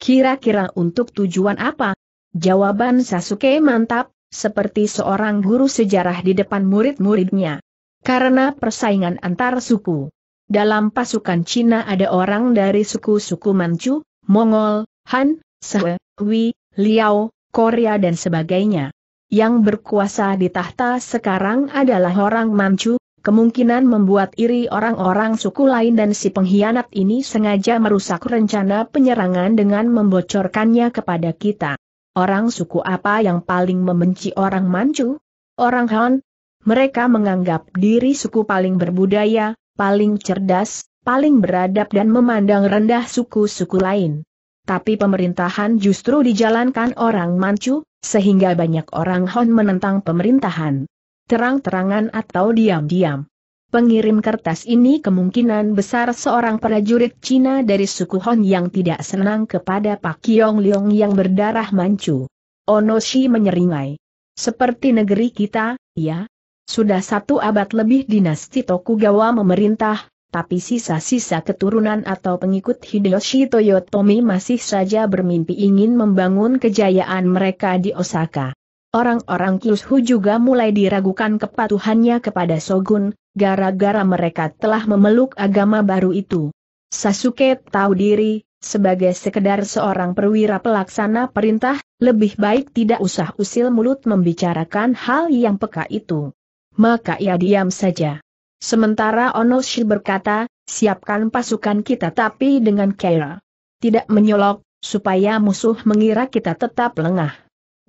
Kira-kira untuk tujuan apa? Jawaban Sasuke mantap, seperti seorang guru sejarah di depan murid-muridnya. Karena persaingan antar suku. Dalam pasukan Cina ada orang dari suku-suku Manchu, Mongol, Han, Sehe, Hui, Liao, Korea dan sebagainya yang berkuasa di tahta sekarang adalah orang Manchu, kemungkinan membuat iri orang-orang suku lain dan si pengkhianat ini sengaja merusak rencana penyerangan dengan membocorkannya kepada kita. Orang suku apa yang paling membenci orang Manchu? Orang Han? Mereka menganggap diri suku paling berbudaya, paling cerdas, paling beradab dan memandang rendah suku-suku lain. Tapi pemerintahan justru dijalankan orang Manchu, sehingga banyak orang Hon menentang pemerintahan. Terang-terangan atau diam-diam. Pengirim kertas ini kemungkinan besar seorang prajurit Cina dari suku Hon yang tidak senang kepada Pak Kiong Leong yang berdarah mancu. Onoshi menyeringai. Seperti negeri kita, ya. Sudah satu abad lebih dinasti Tokugawa memerintah, tapi sisa-sisa keturunan atau pengikut Hideyoshi Toyotomi masih saja bermimpi ingin membangun kejayaan mereka di Osaka. Orang-orang Kyushu juga mulai diragukan kepatuhannya kepada Shogun, gara-gara mereka telah memeluk agama baru itu. Sasuke tahu diri, sebagai sekedar seorang perwira pelaksana perintah, lebih baik tidak usah usil mulut membicarakan hal yang peka itu. Maka ia diam saja. Sementara Onoshi berkata, siapkan pasukan kita tapi dengan care. Tidak menyolok, supaya musuh mengira kita tetap lengah.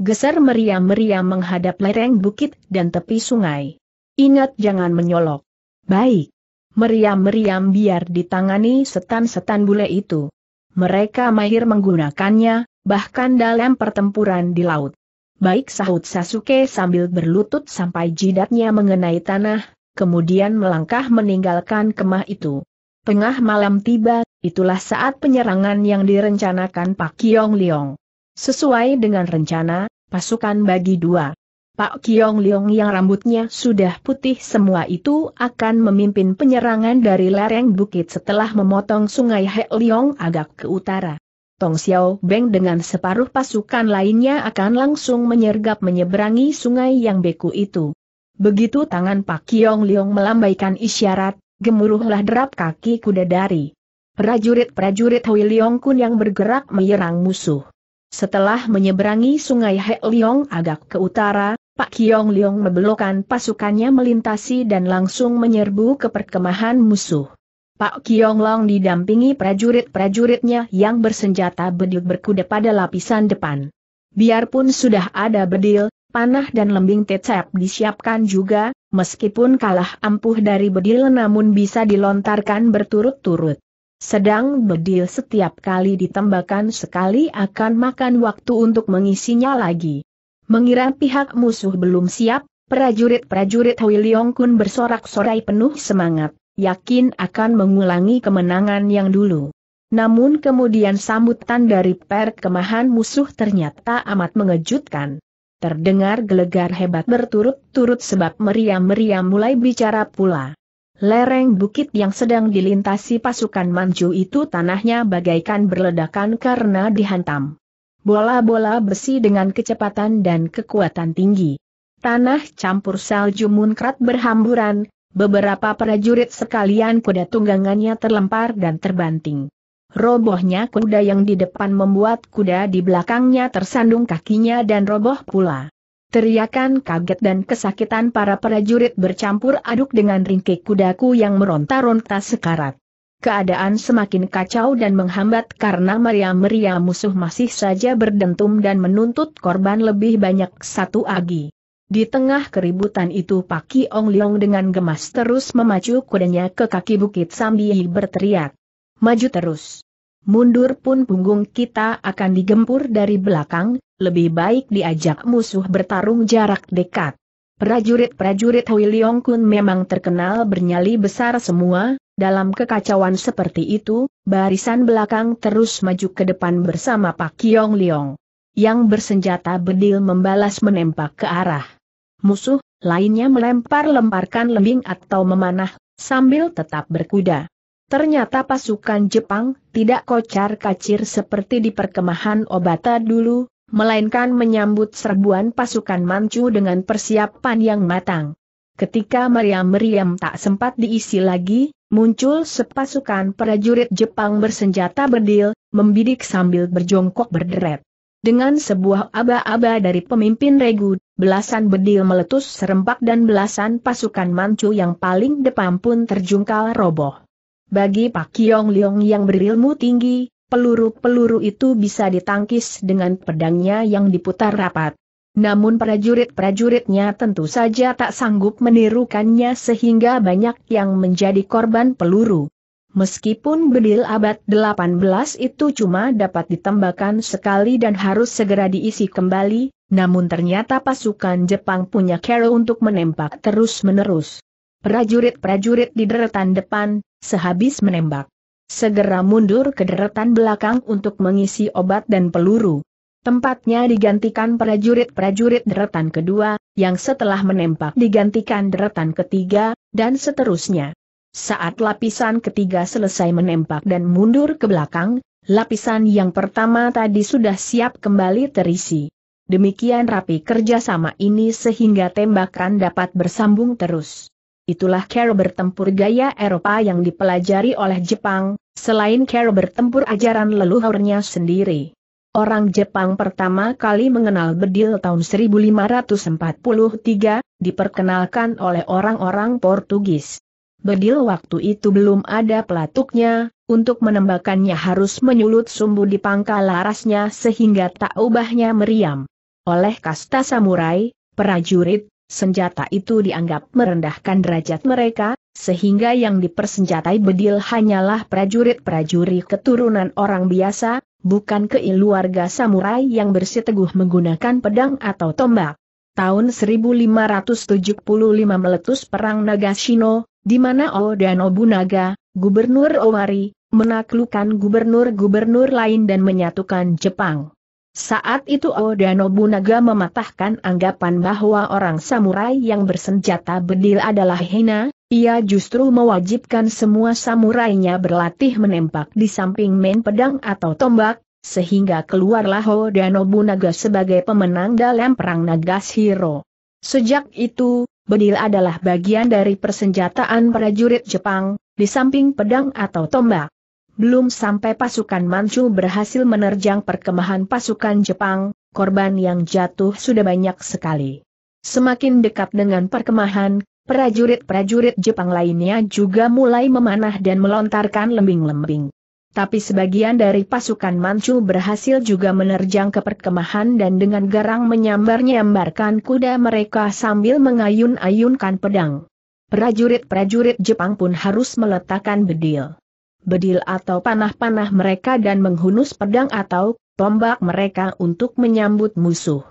Geser meriam-meriam menghadap lereng bukit dan tepi sungai. Ingat jangan menyolok. Baik. Meriam-meriam biar ditangani setan-setan bule itu. Mereka mahir menggunakannya, bahkan dalam pertempuran di laut. Baik sahut Sasuke sambil berlutut sampai jidatnya mengenai tanah, kemudian melangkah meninggalkan kemah itu. Tengah malam tiba, itulah saat penyerangan yang direncanakan Pak Kiong Liong. Sesuai dengan rencana, pasukan bagi dua. Pak Kiong Liong yang rambutnya sudah putih semua itu akan memimpin penyerangan dari lereng bukit setelah memotong sungai He Liong agak ke utara. Tong Xiao Beng dengan separuh pasukan lainnya akan langsung menyergap menyeberangi sungai yang beku itu. Begitu tangan Pak Kiong Liong melambaikan isyarat, gemuruhlah derap kaki kuda dari prajurit-prajurit Hui Liong Kun yang bergerak menyerang musuh. Setelah menyeberangi sungai He Liong agak ke utara, Pak Kiong Liong membelokkan pasukannya melintasi dan langsung menyerbu ke perkemahan musuh. Pak Kiong Long didampingi prajurit-prajuritnya yang bersenjata bedil berkuda pada lapisan depan. Biarpun sudah ada bedil, panah dan lembing tecep disiapkan juga, meskipun kalah ampuh dari bedil namun bisa dilontarkan berturut-turut. Sedang bedil setiap kali ditembakkan sekali akan makan waktu untuk mengisinya lagi. Mengira pihak musuh belum siap, prajurit-prajurit Hui Leong Kun bersorak-sorai penuh semangat, yakin akan mengulangi kemenangan yang dulu. Namun kemudian sambutan dari perkemahan musuh ternyata amat mengejutkan. Terdengar gelegar hebat berturut-turut sebab meriam-meriam mulai bicara pula. Lereng bukit yang sedang dilintasi pasukan Manju itu tanahnya bagaikan berledakan karena dihantam. Bola-bola besi dengan kecepatan dan kekuatan tinggi. Tanah campur salju munkrat berhamburan, beberapa prajurit sekalian kuda tunggangannya terlempar dan terbanting. Robohnya kuda yang di depan membuat kuda di belakangnya tersandung kakinya dan roboh pula. Teriakan kaget dan kesakitan para prajurit bercampur aduk dengan ringkik kudaku yang meronta-ronta sekarat. Keadaan semakin kacau dan menghambat karena meriam-meriam musuh masih saja berdentum dan menuntut korban lebih banyak satu agi. Di tengah keributan itu Paki Ong Leong dengan gemas terus memacu kudanya ke kaki bukit sambil berteriak. Maju terus mundur pun punggung kita akan digempur dari belakang, lebih baik diajak musuh bertarung jarak dekat. Prajurit-prajurit Hui Leong Kun memang terkenal bernyali besar semua, dalam kekacauan seperti itu, barisan belakang terus maju ke depan bersama Pak Kiong Leong. Yang bersenjata bedil membalas menembak ke arah musuh, lainnya melempar-lemparkan lembing atau memanah, sambil tetap berkuda. Ternyata pasukan Jepang tidak kocar kacir seperti di perkemahan Obata dulu, melainkan menyambut serbuan pasukan Manchu dengan persiapan yang matang. Ketika meriam-meriam tak sempat diisi lagi, muncul sepasukan prajurit Jepang bersenjata bedil, membidik sambil berjongkok berderet. Dengan sebuah aba-aba dari pemimpin regu, belasan bedil meletus serempak dan belasan pasukan mancu yang paling depan pun terjungkal roboh. Bagi Pak Kiong Leong yang berilmu tinggi, peluru-peluru itu bisa ditangkis dengan pedangnya yang diputar rapat. Namun prajurit-prajuritnya tentu saja tak sanggup menirukannya sehingga banyak yang menjadi korban peluru. Meskipun bedil abad 18 itu cuma dapat ditembakkan sekali dan harus segera diisi kembali, namun ternyata pasukan Jepang punya cara untuk menembak terus-menerus. Prajurit-prajurit di deretan depan, sehabis menembak. Segera mundur ke deretan belakang untuk mengisi obat dan peluru. Tempatnya digantikan prajurit-prajurit deretan kedua, yang setelah menembak digantikan deretan ketiga, dan seterusnya. Saat lapisan ketiga selesai menembak dan mundur ke belakang, lapisan yang pertama tadi sudah siap kembali terisi. Demikian rapi kerjasama ini sehingga tembakan dapat bersambung terus itulah cara bertempur gaya Eropa yang dipelajari oleh Jepang, selain cara bertempur ajaran leluhurnya sendiri. Orang Jepang pertama kali mengenal bedil tahun 1543, diperkenalkan oleh orang-orang Portugis. Bedil waktu itu belum ada pelatuknya, untuk menembakannya harus menyulut sumbu di pangkal larasnya sehingga tak ubahnya meriam. Oleh kasta samurai, prajurit, senjata itu dianggap merendahkan derajat mereka, sehingga yang dipersenjatai bedil hanyalah prajurit-prajurit keturunan orang biasa, bukan keiluarga samurai yang bersiteguh menggunakan pedang atau tombak. Tahun 1575 meletus Perang Nagashino, di mana Oda Nobunaga, Gubernur Owari, menaklukkan gubernur-gubernur lain dan menyatukan Jepang. Saat itu Oda Nobunaga mematahkan anggapan bahwa orang samurai yang bersenjata bedil adalah hina, ia justru mewajibkan semua samurainya berlatih menembak di samping main pedang atau tombak, sehingga keluarlah Oda Nobunaga sebagai pemenang dalam perang Nagashiro. Sejak itu, bedil adalah bagian dari persenjataan prajurit Jepang, di samping pedang atau tombak. Belum sampai pasukan Manchu berhasil menerjang perkemahan pasukan Jepang, korban yang jatuh sudah banyak sekali. Semakin dekat dengan perkemahan, prajurit-prajurit Jepang lainnya juga mulai memanah dan melontarkan lembing-lembing. Tapi sebagian dari pasukan Manchu berhasil juga menerjang ke perkemahan dan dengan garang menyambar-nyambarkan kuda mereka sambil mengayun-ayunkan pedang. Prajurit-prajurit Jepang pun harus meletakkan bedil bedil atau panah-panah mereka dan menghunus pedang atau tombak mereka untuk menyambut musuh.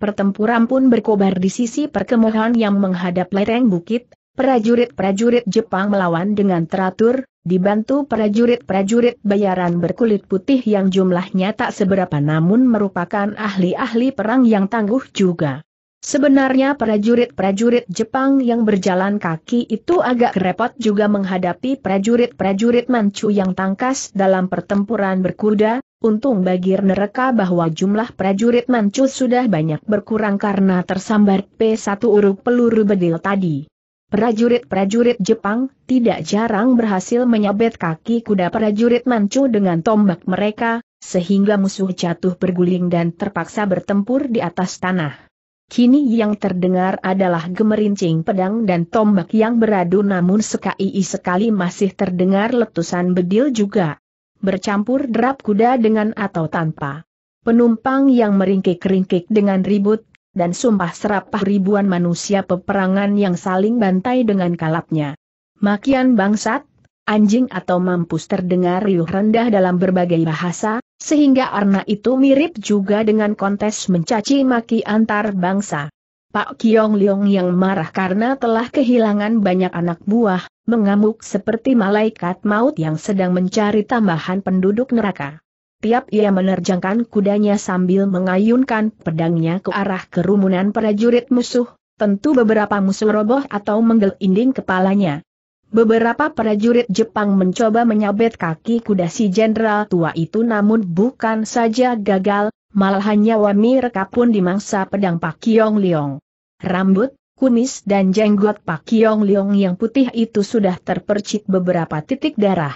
Pertempuran pun berkobar di sisi perkemahan yang menghadap lereng bukit, prajurit-prajurit Jepang melawan dengan teratur, dibantu prajurit-prajurit bayaran berkulit putih yang jumlahnya tak seberapa namun merupakan ahli-ahli perang yang tangguh juga. Sebenarnya prajurit-prajurit Jepang yang berjalan kaki itu agak repot juga menghadapi prajurit-prajurit Manchu yang tangkas dalam pertempuran berkuda, untung bagi nereka bahwa jumlah prajurit Manchu sudah banyak berkurang karena tersambar P1 uruk peluru bedil tadi. Prajurit-prajurit Jepang tidak jarang berhasil menyabet kaki kuda prajurit Manchu dengan tombak mereka, sehingga musuh jatuh berguling dan terpaksa bertempur di atas tanah. Kini yang terdengar adalah gemerincing pedang dan tombak yang beradu namun sekali sekali masih terdengar letusan bedil juga. Bercampur derap kuda dengan atau tanpa. Penumpang yang meringkik-ringkik dengan ribut, dan sumpah serapah ribuan manusia peperangan yang saling bantai dengan kalapnya. Makian bangsat, anjing atau mampus terdengar riuh rendah dalam berbagai bahasa, sehingga Arna itu mirip juga dengan kontes mencaci maki antar bangsa. Pak Kiong Leong yang marah karena telah kehilangan banyak anak buah, mengamuk seperti malaikat maut yang sedang mencari tambahan penduduk neraka. Tiap ia menerjangkan kudanya sambil mengayunkan pedangnya ke arah kerumunan prajurit musuh, tentu beberapa musuh roboh atau menggelinding kepalanya. Beberapa prajurit Jepang mencoba menyabet kaki kuda si jenderal tua itu namun bukan saja gagal, malah nyawa mereka pun dimangsa pedang Pak Kiong Leong. Rambut, kumis dan jenggot Pak Kiong Leong yang putih itu sudah terpercik beberapa titik darah.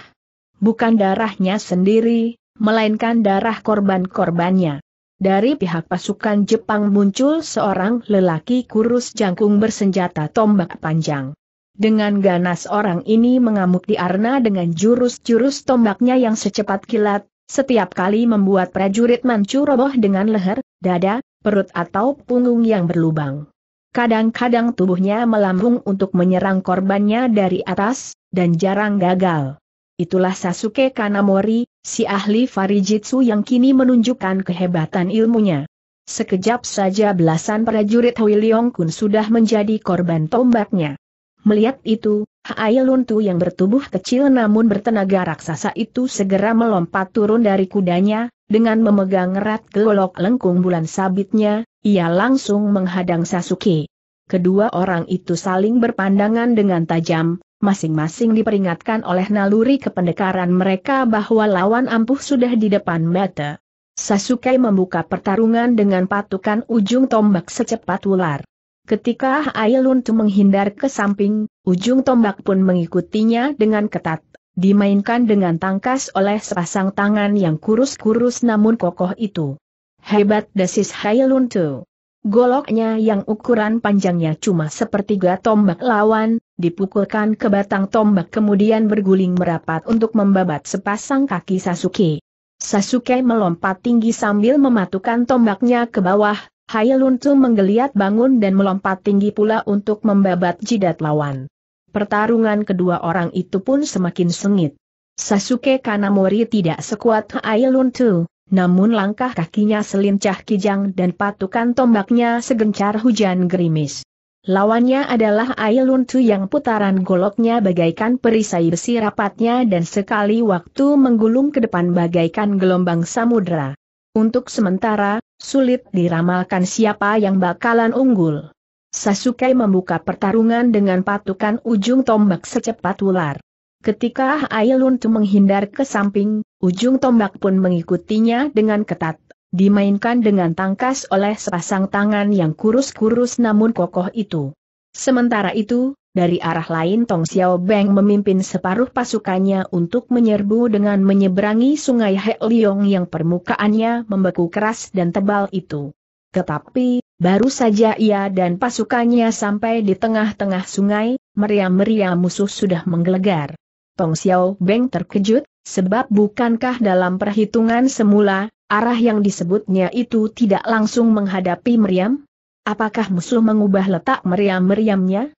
Bukan darahnya sendiri, melainkan darah korban-korbannya. Dari pihak pasukan Jepang muncul seorang lelaki kurus jangkung bersenjata tombak panjang. Dengan ganas orang ini mengamuk di Arna dengan jurus-jurus tombaknya yang secepat kilat, setiap kali membuat prajurit mancu roboh dengan leher, dada, perut atau punggung yang berlubang. Kadang-kadang tubuhnya melambung untuk menyerang korbannya dari atas, dan jarang gagal. Itulah Sasuke Kanamori, si ahli Farijitsu yang kini menunjukkan kehebatan ilmunya. Sekejap saja belasan prajurit Leong Kun sudah menjadi korban tombaknya. Melihat itu, Hai Luntu yang bertubuh kecil namun bertenaga raksasa itu segera melompat turun dari kudanya, dengan memegang erat golok lengkung bulan sabitnya, ia langsung menghadang Sasuke. Kedua orang itu saling berpandangan dengan tajam, masing-masing diperingatkan oleh naluri kependekaran mereka bahwa lawan ampuh sudah di depan mata. Sasuke membuka pertarungan dengan patukan ujung tombak secepat ular. Ketika Ailun Tu menghindar ke samping, ujung tombak pun mengikutinya dengan ketat. Dimainkan dengan tangkas oleh sepasang tangan yang kurus-kurus namun kokoh itu. Hebat desis Hailun Tu. Goloknya yang ukuran panjangnya cuma sepertiga tombak lawan, dipukulkan ke batang tombak kemudian berguling merapat untuk membabat sepasang kaki Sasuke. Sasuke melompat tinggi sambil mematukan tombaknya ke bawah, Hai Luntu menggeliat bangun dan melompat tinggi pula untuk membabat jidat lawan. Pertarungan kedua orang itu pun semakin sengit. Sasuke Kanamori tidak sekuat Hai Luntu, namun langkah kakinya selincah kijang dan patukan tombaknya segencar hujan gerimis. Lawannya adalah Ailuntu yang putaran goloknya bagaikan perisai besi rapatnya dan sekali waktu menggulung ke depan bagaikan gelombang samudera. Untuk sementara, sulit diramalkan siapa yang bakalan unggul. Sasuke membuka pertarungan dengan patukan ujung tombak secepat ular. Ketika Ailun menghindar ke samping, ujung tombak pun mengikutinya dengan ketat. Dimainkan dengan tangkas oleh sepasang tangan yang kurus-kurus namun kokoh itu. Sementara itu, dari arah lain Tong Xiao Beng memimpin separuh pasukannya untuk menyerbu dengan menyeberangi sungai He Liong yang permukaannya membeku keras dan tebal itu. Tetapi, baru saja ia dan pasukannya sampai di tengah-tengah sungai, meriam-meriam musuh sudah menggelegar. Tong Xiao Beng terkejut, sebab bukankah dalam perhitungan semula, arah yang disebutnya itu tidak langsung menghadapi meriam? Apakah musuh mengubah letak meriam-meriamnya?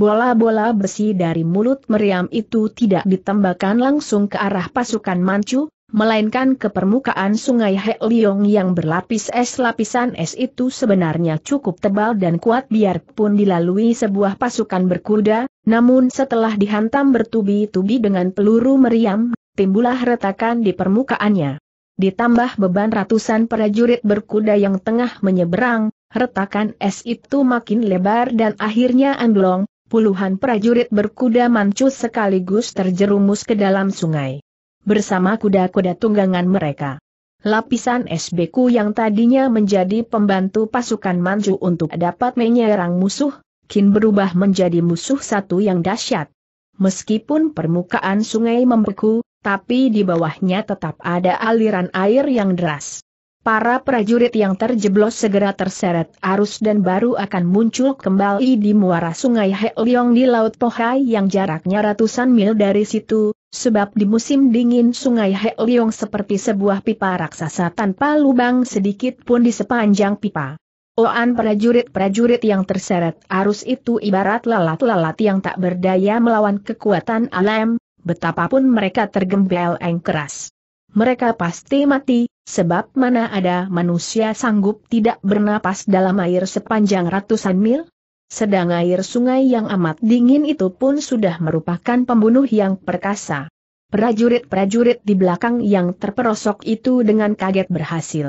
Bola-bola besi dari mulut meriam itu tidak ditembakkan langsung ke arah pasukan Manchu, melainkan ke permukaan sungai Heliong yang berlapis es lapisan es itu sebenarnya cukup tebal dan kuat biarpun dilalui sebuah pasukan berkuda, namun setelah dihantam bertubi-tubi dengan peluru meriam, timbulah retakan di permukaannya. Ditambah beban ratusan prajurit berkuda yang tengah menyeberang, retakan es itu makin lebar dan akhirnya anglong, puluhan prajurit berkuda mancus sekaligus terjerumus ke dalam sungai. Bersama kuda-kuda tunggangan mereka. Lapisan SBku yang tadinya menjadi pembantu pasukan mancu untuk dapat menyerang musuh, kin berubah menjadi musuh satu yang dahsyat. Meskipun permukaan sungai membeku, tapi di bawahnya tetap ada aliran air yang deras. Para prajurit yang terjeblos segera terseret arus dan baru akan muncul kembali di muara sungai Heliong di Laut Pohai yang jaraknya ratusan mil dari situ, sebab di musim dingin sungai Heliong seperti sebuah pipa raksasa tanpa lubang sedikit pun di sepanjang pipa. Oan prajurit-prajurit yang terseret arus itu ibarat lalat-lalat yang tak berdaya melawan kekuatan alam, betapapun mereka tergembel eng keras mereka pasti mati, sebab mana ada manusia sanggup tidak bernapas dalam air sepanjang ratusan mil? Sedang air sungai yang amat dingin itu pun sudah merupakan pembunuh yang perkasa. Prajurit-prajurit di belakang yang terperosok itu dengan kaget berhasil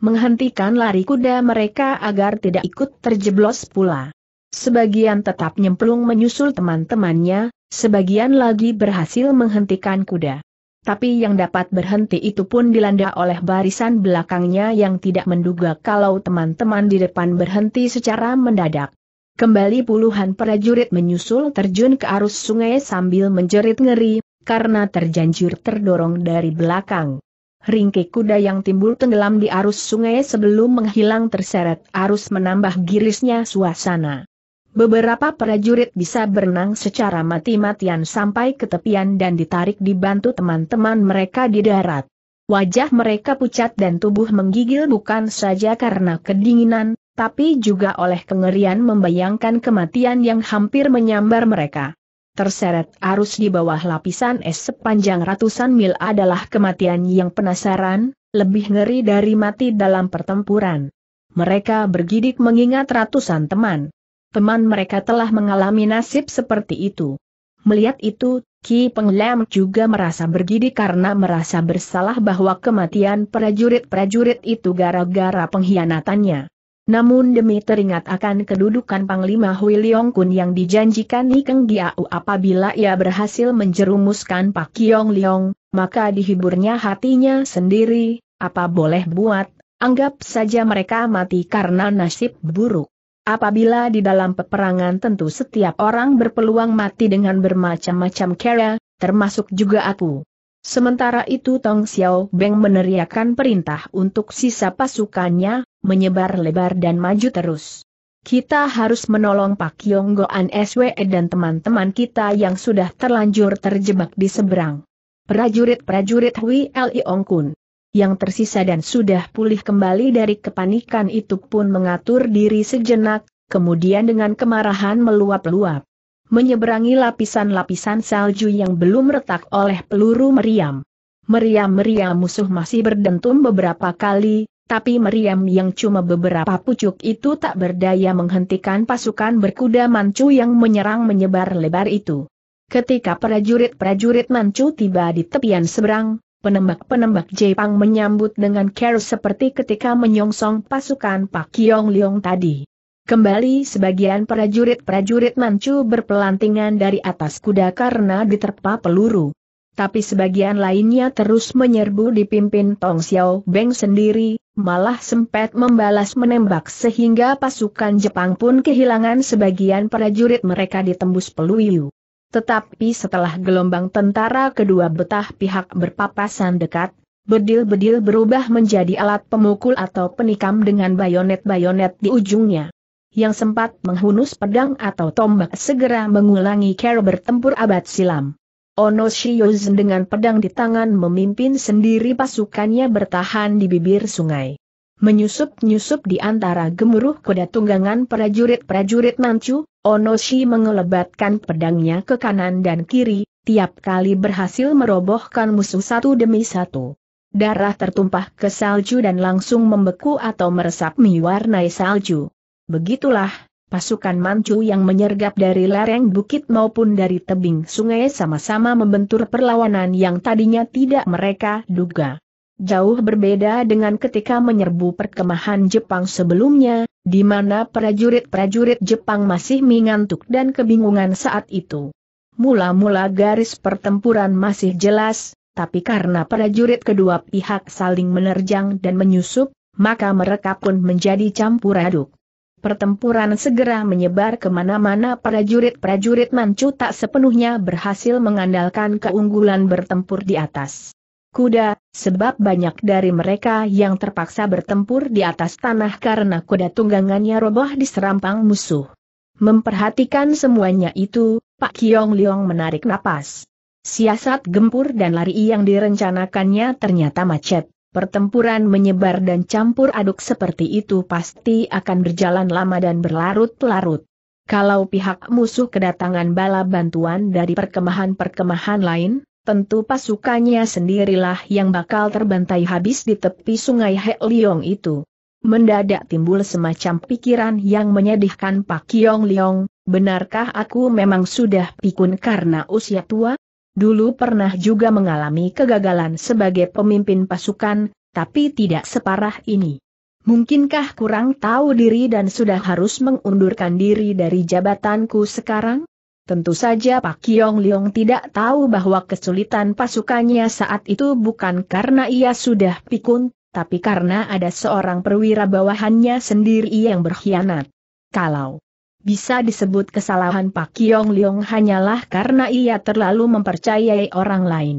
menghentikan lari kuda mereka agar tidak ikut terjeblos pula. Sebagian tetap nyemplung menyusul teman-temannya, sebagian lagi berhasil menghentikan kuda. Tapi yang dapat berhenti itu pun dilanda oleh barisan belakangnya yang tidak menduga kalau teman-teman di depan berhenti secara mendadak. Kembali puluhan prajurit menyusul terjun ke arus sungai sambil menjerit ngeri, karena terjanjur terdorong dari belakang. Ringke kuda yang timbul tenggelam di arus sungai sebelum menghilang terseret arus menambah girisnya suasana. Beberapa prajurit bisa berenang secara mati-matian sampai ke tepian dan ditarik dibantu teman-teman mereka di darat. Wajah mereka pucat dan tubuh menggigil bukan saja karena kedinginan, tapi juga oleh kengerian membayangkan kematian yang hampir menyambar mereka. Terseret arus di bawah lapisan es sepanjang ratusan mil adalah kematian yang penasaran, lebih ngeri dari mati dalam pertempuran. Mereka bergidik mengingat ratusan teman teman mereka telah mengalami nasib seperti itu. Melihat itu, Ki Peng Lam juga merasa bergidi karena merasa bersalah bahwa kematian prajurit-prajurit itu gara-gara pengkhianatannya. Namun demi teringat akan kedudukan Panglima Hui Leong Kun yang dijanjikan Ikeng Giau apabila ia berhasil menjerumuskan Pak Kiong Leong, maka dihiburnya hatinya sendiri, apa boleh buat, anggap saja mereka mati karena nasib buruk. Apabila di dalam peperangan tentu setiap orang berpeluang mati dengan bermacam-macam cara, termasuk juga aku. Sementara itu Tong Xiao Beng meneriakkan perintah untuk sisa pasukannya, menyebar lebar dan maju terus. Kita harus menolong Pak Yong Goan SWE dan teman-teman kita yang sudah terlanjur terjebak di seberang. Prajurit-prajurit Hui Ong Kun yang tersisa dan sudah pulih kembali dari kepanikan itu pun mengatur diri sejenak, kemudian dengan kemarahan meluap-luap. Menyeberangi lapisan-lapisan salju yang belum retak oleh peluru meriam. Meriam-meriam musuh masih berdentum beberapa kali, tapi meriam yang cuma beberapa pucuk itu tak berdaya menghentikan pasukan berkuda Mancu yang menyerang menyebar lebar itu. Ketika prajurit-prajurit Mancu tiba di tepian seberang, Penembak-penembak Jepang menyambut dengan care seperti ketika menyongsong pasukan Pak Kiong Liong tadi. Kembali sebagian prajurit-prajurit Manchu berpelantingan dari atas kuda karena diterpa peluru. Tapi sebagian lainnya terus menyerbu dipimpin Tong Xiao Beng sendiri, malah sempat membalas menembak sehingga pasukan Jepang pun kehilangan sebagian prajurit mereka ditembus peluru. Tetapi setelah gelombang tentara kedua betah pihak berpapasan dekat, bedil-bedil berubah menjadi alat pemukul atau penikam dengan bayonet-bayonet di ujungnya. Yang sempat menghunus pedang atau tombak segera mengulangi cara bertempur abad silam. Ono Shiozen dengan pedang di tangan memimpin sendiri pasukannya bertahan di bibir sungai. Menyusup-nyusup di antara gemuruh kuda tunggangan prajurit-prajurit Manchu, Onoshi mengelebatkan pedangnya ke kanan dan kiri, tiap kali berhasil merobohkan musuh satu demi satu. Darah tertumpah ke salju dan langsung membeku atau meresap mewarnai salju. Begitulah, pasukan Manchu yang menyergap dari lereng bukit maupun dari tebing sungai sama-sama membentur perlawanan yang tadinya tidak mereka duga. Jauh berbeda dengan ketika menyerbu perkemahan Jepang sebelumnya, di mana prajurit-prajurit Jepang masih mengantuk dan kebingungan saat itu. Mula-mula garis pertempuran masih jelas, tapi karena prajurit kedua pihak saling menerjang dan menyusup, maka mereka pun menjadi campur aduk. Pertempuran segera menyebar kemana-mana prajurit-prajurit Manchu tak sepenuhnya berhasil mengandalkan keunggulan bertempur di atas kuda, sebab banyak dari mereka yang terpaksa bertempur di atas tanah karena kuda tunggangannya roboh di serampang musuh. Memperhatikan semuanya itu, Pak Kiong Liong menarik napas. Siasat gempur dan lari yang direncanakannya ternyata macet. Pertempuran menyebar dan campur aduk seperti itu pasti akan berjalan lama dan berlarut-larut. Kalau pihak musuh kedatangan bala bantuan dari perkemahan-perkemahan lain, tentu pasukannya sendirilah yang bakal terbantai habis di tepi sungai Liong itu. Mendadak timbul semacam pikiran yang menyedihkan Pak Kiong Liong, benarkah aku memang sudah pikun karena usia tua? Dulu pernah juga mengalami kegagalan sebagai pemimpin pasukan, tapi tidak separah ini. Mungkinkah kurang tahu diri dan sudah harus mengundurkan diri dari jabatanku sekarang? Tentu saja Pak Kiong Liong tidak tahu bahwa kesulitan pasukannya saat itu bukan karena ia sudah pikun, tapi karena ada seorang perwira bawahannya sendiri yang berkhianat. Kalau bisa disebut kesalahan Pak Kiong Liong hanyalah karena ia terlalu mempercayai orang lain.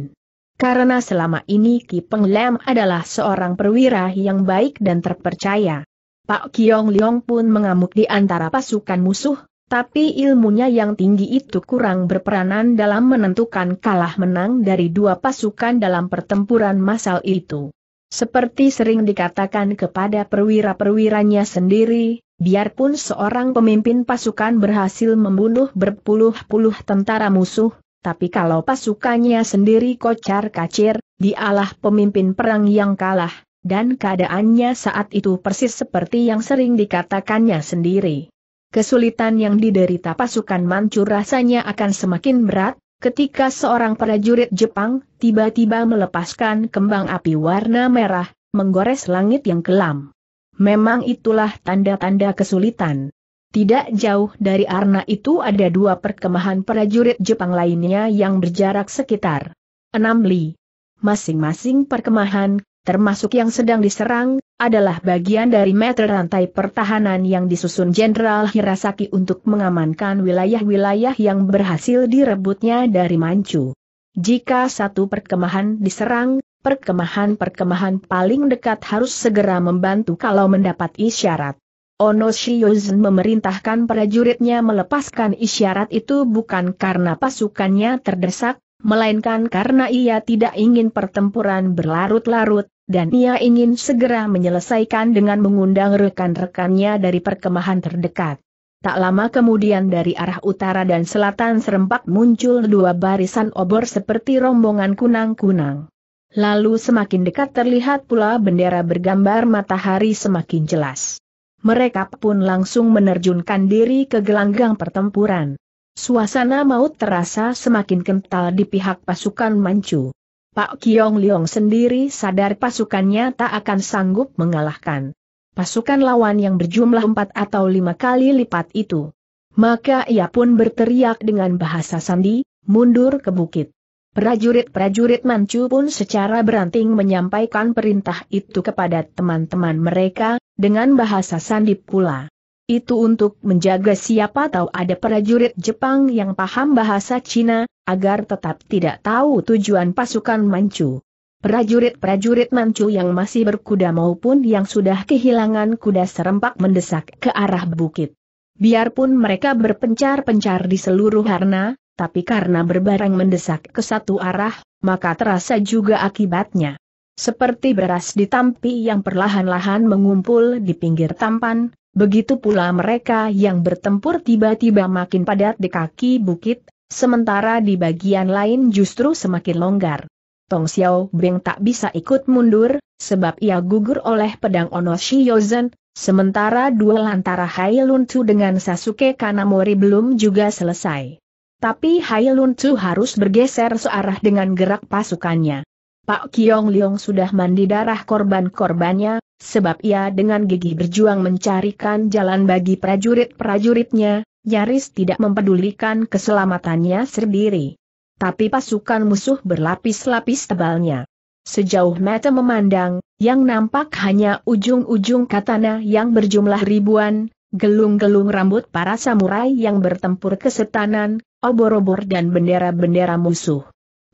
Karena selama ini Ki Peng Lam adalah seorang perwira yang baik dan terpercaya. Pak Kiong Liong pun mengamuk di antara pasukan musuh, tapi ilmunya yang tinggi itu kurang berperanan dalam menentukan kalah menang dari dua pasukan dalam pertempuran massal itu. Seperti sering dikatakan kepada perwira-perwiranya sendiri, biarpun seorang pemimpin pasukan berhasil membunuh berpuluh-puluh tentara musuh, tapi kalau pasukannya sendiri kocar-kacir, dialah pemimpin perang yang kalah, dan keadaannya saat itu persis seperti yang sering dikatakannya sendiri kesulitan yang diderita pasukan Manchu rasanya akan semakin berat, ketika seorang prajurit Jepang tiba-tiba melepaskan kembang api warna merah, menggores langit yang kelam. Memang itulah tanda-tanda kesulitan. Tidak jauh dari Arna itu ada dua perkemahan prajurit Jepang lainnya yang berjarak sekitar 6 li. Masing-masing perkemahan termasuk yang sedang diserang, adalah bagian dari meter rantai pertahanan yang disusun Jenderal Hirasaki untuk mengamankan wilayah-wilayah yang berhasil direbutnya dari Manchu. Jika satu perkemahan diserang, perkemahan-perkemahan paling dekat harus segera membantu kalau mendapat isyarat. Ono Shiyuzen memerintahkan prajuritnya melepaskan isyarat itu bukan karena pasukannya terdesak, melainkan karena ia tidak ingin pertempuran berlarut-larut, dan ia ingin segera menyelesaikan dengan mengundang rekan-rekannya dari perkemahan terdekat. Tak lama kemudian dari arah utara dan selatan serempak muncul dua barisan obor seperti rombongan kunang-kunang. Lalu semakin dekat terlihat pula bendera bergambar matahari semakin jelas. Mereka pun langsung menerjunkan diri ke gelanggang pertempuran suasana maut terasa semakin kental di pihak pasukan Manchu. Pak Kiong Liong sendiri sadar pasukannya tak akan sanggup mengalahkan pasukan lawan yang berjumlah empat atau lima kali lipat itu. Maka ia pun berteriak dengan bahasa sandi, mundur ke bukit. Prajurit-prajurit Manchu pun secara beranting menyampaikan perintah itu kepada teman-teman mereka, dengan bahasa sandi pula. Itu untuk menjaga siapa tahu ada prajurit Jepang yang paham bahasa Cina, agar tetap tidak tahu tujuan pasukan Manchu. Prajurit-prajurit Manchu yang masih berkuda maupun yang sudah kehilangan kuda serempak mendesak ke arah bukit. Biarpun mereka berpencar-pencar di seluruh harna, tapi karena berbarang mendesak ke satu arah, maka terasa juga akibatnya. Seperti beras di tampi yang perlahan-lahan mengumpul di pinggir tampan, Begitu pula mereka yang bertempur tiba-tiba makin padat di kaki bukit, sementara di bagian lain justru semakin longgar. Tong Xiao Beng tak bisa ikut mundur, sebab ia gugur oleh pedang Ono Shiyozen, sementara duel antara Hai Lun Tzu dengan Sasuke Kanamori belum juga selesai. Tapi Hai Lun Tzu harus bergeser searah dengan gerak pasukannya. Pak Kiong Liong sudah mandi darah korban-korbannya, sebab ia dengan gigi berjuang mencarikan jalan bagi prajurit-prajuritnya, nyaris tidak mempedulikan keselamatannya sendiri. Tapi pasukan musuh berlapis-lapis tebalnya. Sejauh mata memandang, yang nampak hanya ujung-ujung katana yang berjumlah ribuan, gelung-gelung rambut para samurai yang bertempur kesetanan, obor-obor dan bendera-bendera musuh.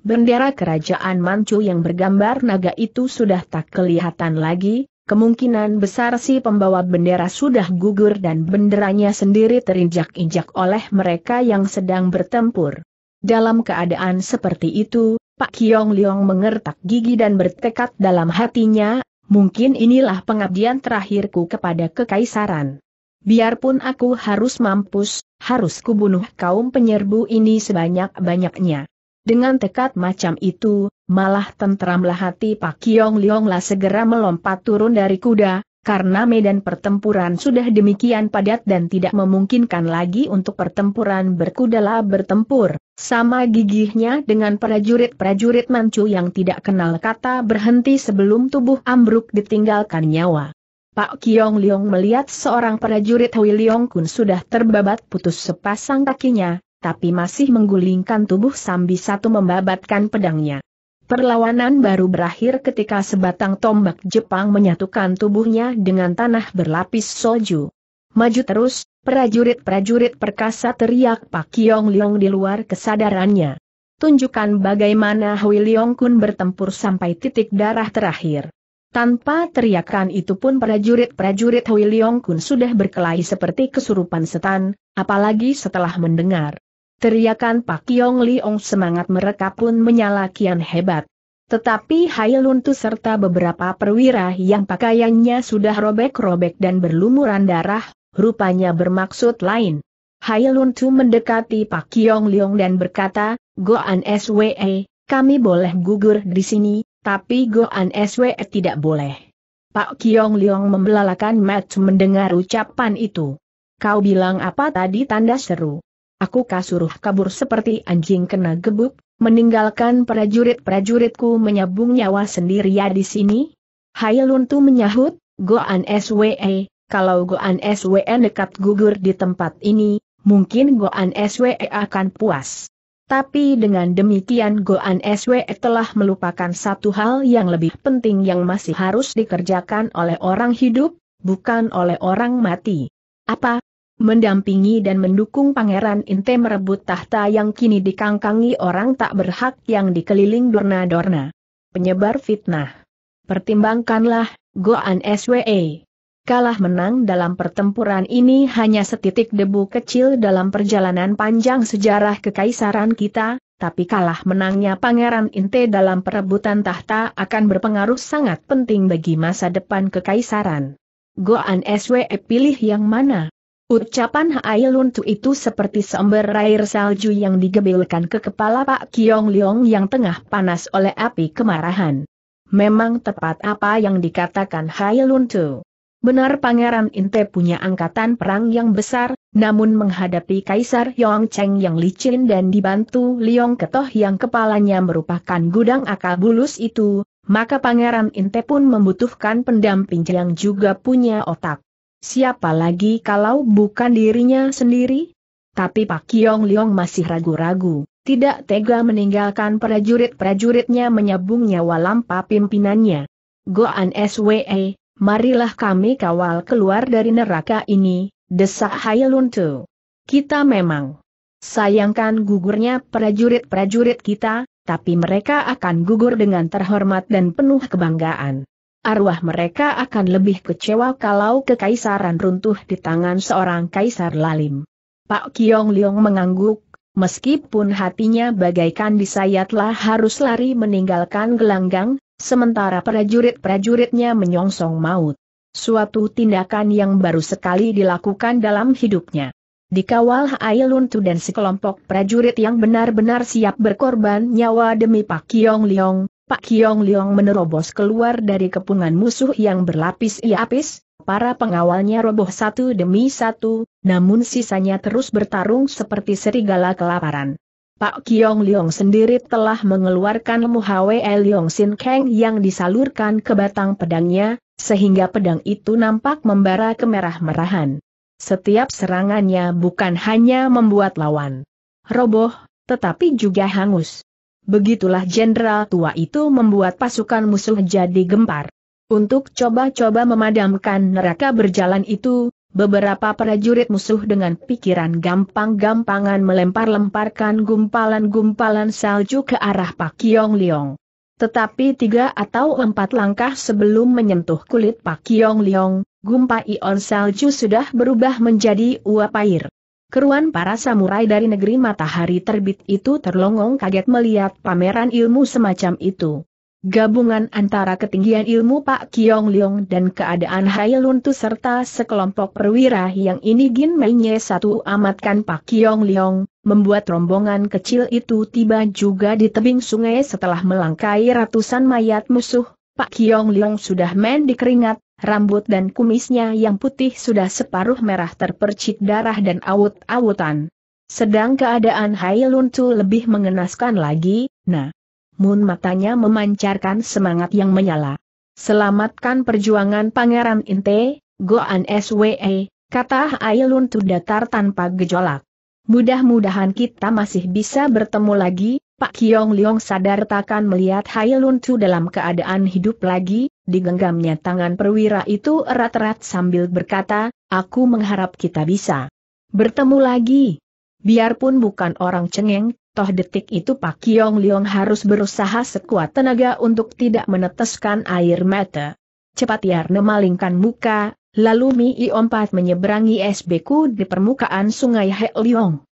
Bendera kerajaan Manchu yang bergambar naga itu sudah tak kelihatan lagi, Kemungkinan besar si pembawa bendera sudah gugur dan benderanya sendiri terinjak-injak oleh mereka yang sedang bertempur. Dalam keadaan seperti itu, Pak Kiong Liong mengertak gigi dan bertekad dalam hatinya, mungkin inilah pengabdian terakhirku kepada kekaisaran. Biarpun aku harus mampus, harus kubunuh kaum penyerbu ini sebanyak-banyaknya. Dengan tekad macam itu, malah tentramlah hati Pak Kiong lah segera melompat turun dari kuda, karena medan pertempuran sudah demikian padat dan tidak memungkinkan lagi untuk pertempuran berkudalah bertempur, sama gigihnya dengan prajurit-prajurit mancu yang tidak kenal kata berhenti sebelum tubuh ambruk ditinggalkan nyawa. Pak Kiong Liong melihat seorang prajurit Hui Liong Kun sudah terbabat putus sepasang kakinya, tapi masih menggulingkan tubuh sambil satu membabatkan pedangnya. Perlawanan baru berakhir ketika sebatang tombak Jepang menyatukan tubuhnya dengan tanah berlapis soju. Maju terus, prajurit-prajurit perkasa teriak Pak Yong Liong di luar kesadarannya. Tunjukkan bagaimana Hui Liong Kun bertempur sampai titik darah terakhir. Tanpa teriakan itu pun prajurit-prajurit Hui Liong Kun sudah berkelahi seperti kesurupan setan, apalagi setelah mendengar Teriakan Pak Yong Liong semangat mereka pun menyala kian hebat. Tetapi Hai Luntu serta beberapa perwira yang pakaiannya sudah robek-robek dan berlumuran darah, rupanya bermaksud lain. Hai Luntu mendekati Pak Yong Liong dan berkata, Goan SWE, kami boleh gugur di sini, tapi Goan SWE tidak boleh. Pak Kiong Liong membelalakan match mendengar ucapan itu. Kau bilang apa tadi tanda seru? Aku kasuruh kabur seperti anjing kena gebuk, meninggalkan prajurit-prajuritku menyabung nyawa ya di sini? Hai Luntu menyahut, Goan SWE, kalau Goan SWE dekat gugur di tempat ini, mungkin Goan SWE akan puas. Tapi dengan demikian Goan SWE telah melupakan satu hal yang lebih penting yang masih harus dikerjakan oleh orang hidup, bukan oleh orang mati. Apa? mendampingi dan mendukung Pangeran Inte merebut tahta yang kini dikangkangi orang tak berhak yang dikeliling dorna-dorna. Penyebar fitnah. Pertimbangkanlah, Goan SWE. Kalah menang dalam pertempuran ini hanya setitik debu kecil dalam perjalanan panjang sejarah kekaisaran kita, tapi kalah menangnya Pangeran Inte dalam perebutan tahta akan berpengaruh sangat penting bagi masa depan kekaisaran. Goan SWE pilih yang mana? Ucapan Hai Luntu itu seperti seember air salju yang digebilkan ke kepala Pak Kiong Leong yang tengah panas oleh api kemarahan. Memang tepat apa yang dikatakan Hai Luntu. Benar Pangeran Inte punya angkatan perang yang besar, namun menghadapi Kaisar Yong Cheng yang licin dan dibantu Liong Ketoh yang kepalanya merupakan gudang akal bulus itu, maka Pangeran Inte pun membutuhkan pendamping yang juga punya otak siapa lagi kalau bukan dirinya sendiri? Tapi Pak Kiong Liong masih ragu-ragu, tidak tega meninggalkan prajurit-prajuritnya menyabung nyawa lampa pimpinannya. Goan SWE, marilah kami kawal keluar dari neraka ini, desak Hai Tu. Kita memang sayangkan gugurnya prajurit-prajurit kita, tapi mereka akan gugur dengan terhormat dan penuh kebanggaan arwah mereka akan lebih kecewa kalau kekaisaran runtuh di tangan seorang kaisar lalim. Pak Kiong Liong mengangguk, meskipun hatinya bagaikan disayatlah harus lari meninggalkan gelanggang, sementara prajurit-prajuritnya menyongsong maut. Suatu tindakan yang baru sekali dilakukan dalam hidupnya. Dikawal Ailuntu dan sekelompok prajurit yang benar-benar siap berkorban nyawa demi Pak Kiong Liong, Pak Kiong Liong menerobos keluar dari kepungan musuh yang berlapis iapis, para pengawalnya roboh satu demi satu, namun sisanya terus bertarung seperti serigala kelaparan. Pak Kiong Liong sendiri telah mengeluarkan Muhawe e Liong Sin Kang yang disalurkan ke batang pedangnya, sehingga pedang itu nampak membara kemerah-merahan. Setiap serangannya bukan hanya membuat lawan roboh, tetapi juga hangus. Begitulah jenderal tua itu membuat pasukan musuh jadi gempar. Untuk coba-coba memadamkan neraka berjalan itu, beberapa prajurit musuh dengan pikiran gampang-gampangan melempar-lemparkan gumpalan-gumpalan salju ke arah Pak Kiong Liong. Tetapi tiga atau empat langkah sebelum menyentuh kulit Pak Kiong Liong, ion salju sudah berubah menjadi uap air. Keruan para samurai dari negeri matahari terbit itu terlongong kaget melihat pameran ilmu semacam itu. Gabungan antara ketinggian ilmu Pak Kiong Leong dan keadaan Hai Luntu serta sekelompok perwira yang ini Gin satu amatkan Pak Kiong Leong, membuat rombongan kecil itu tiba juga di tebing sungai setelah melangkai ratusan mayat musuh, Pak Kiong Leong sudah keringat, Rambut dan kumisnya yang putih sudah separuh merah terpercik darah dan awut-awutan. Sedang keadaan Hai Lun lebih mengenaskan lagi, nah. Mun matanya memancarkan semangat yang menyala. Selamatkan perjuangan Pangeran Inte, Goan SWE, kata Ailun datar tanpa gejolak. Mudah-mudahan kita masih bisa bertemu lagi, Pak Kiong Liong sadar takkan melihat Hai Lun Chu dalam keadaan hidup lagi, digenggamnya tangan perwira itu erat-erat sambil berkata, aku mengharap kita bisa bertemu lagi. Biarpun bukan orang cengeng, toh detik itu Pak Kiong Liong harus berusaha sekuat tenaga untuk tidak meneteskan air mata. Cepat Yarno malingkan muka, lalu Mi Iompat menyeberangi SBku di permukaan sungai He Liong.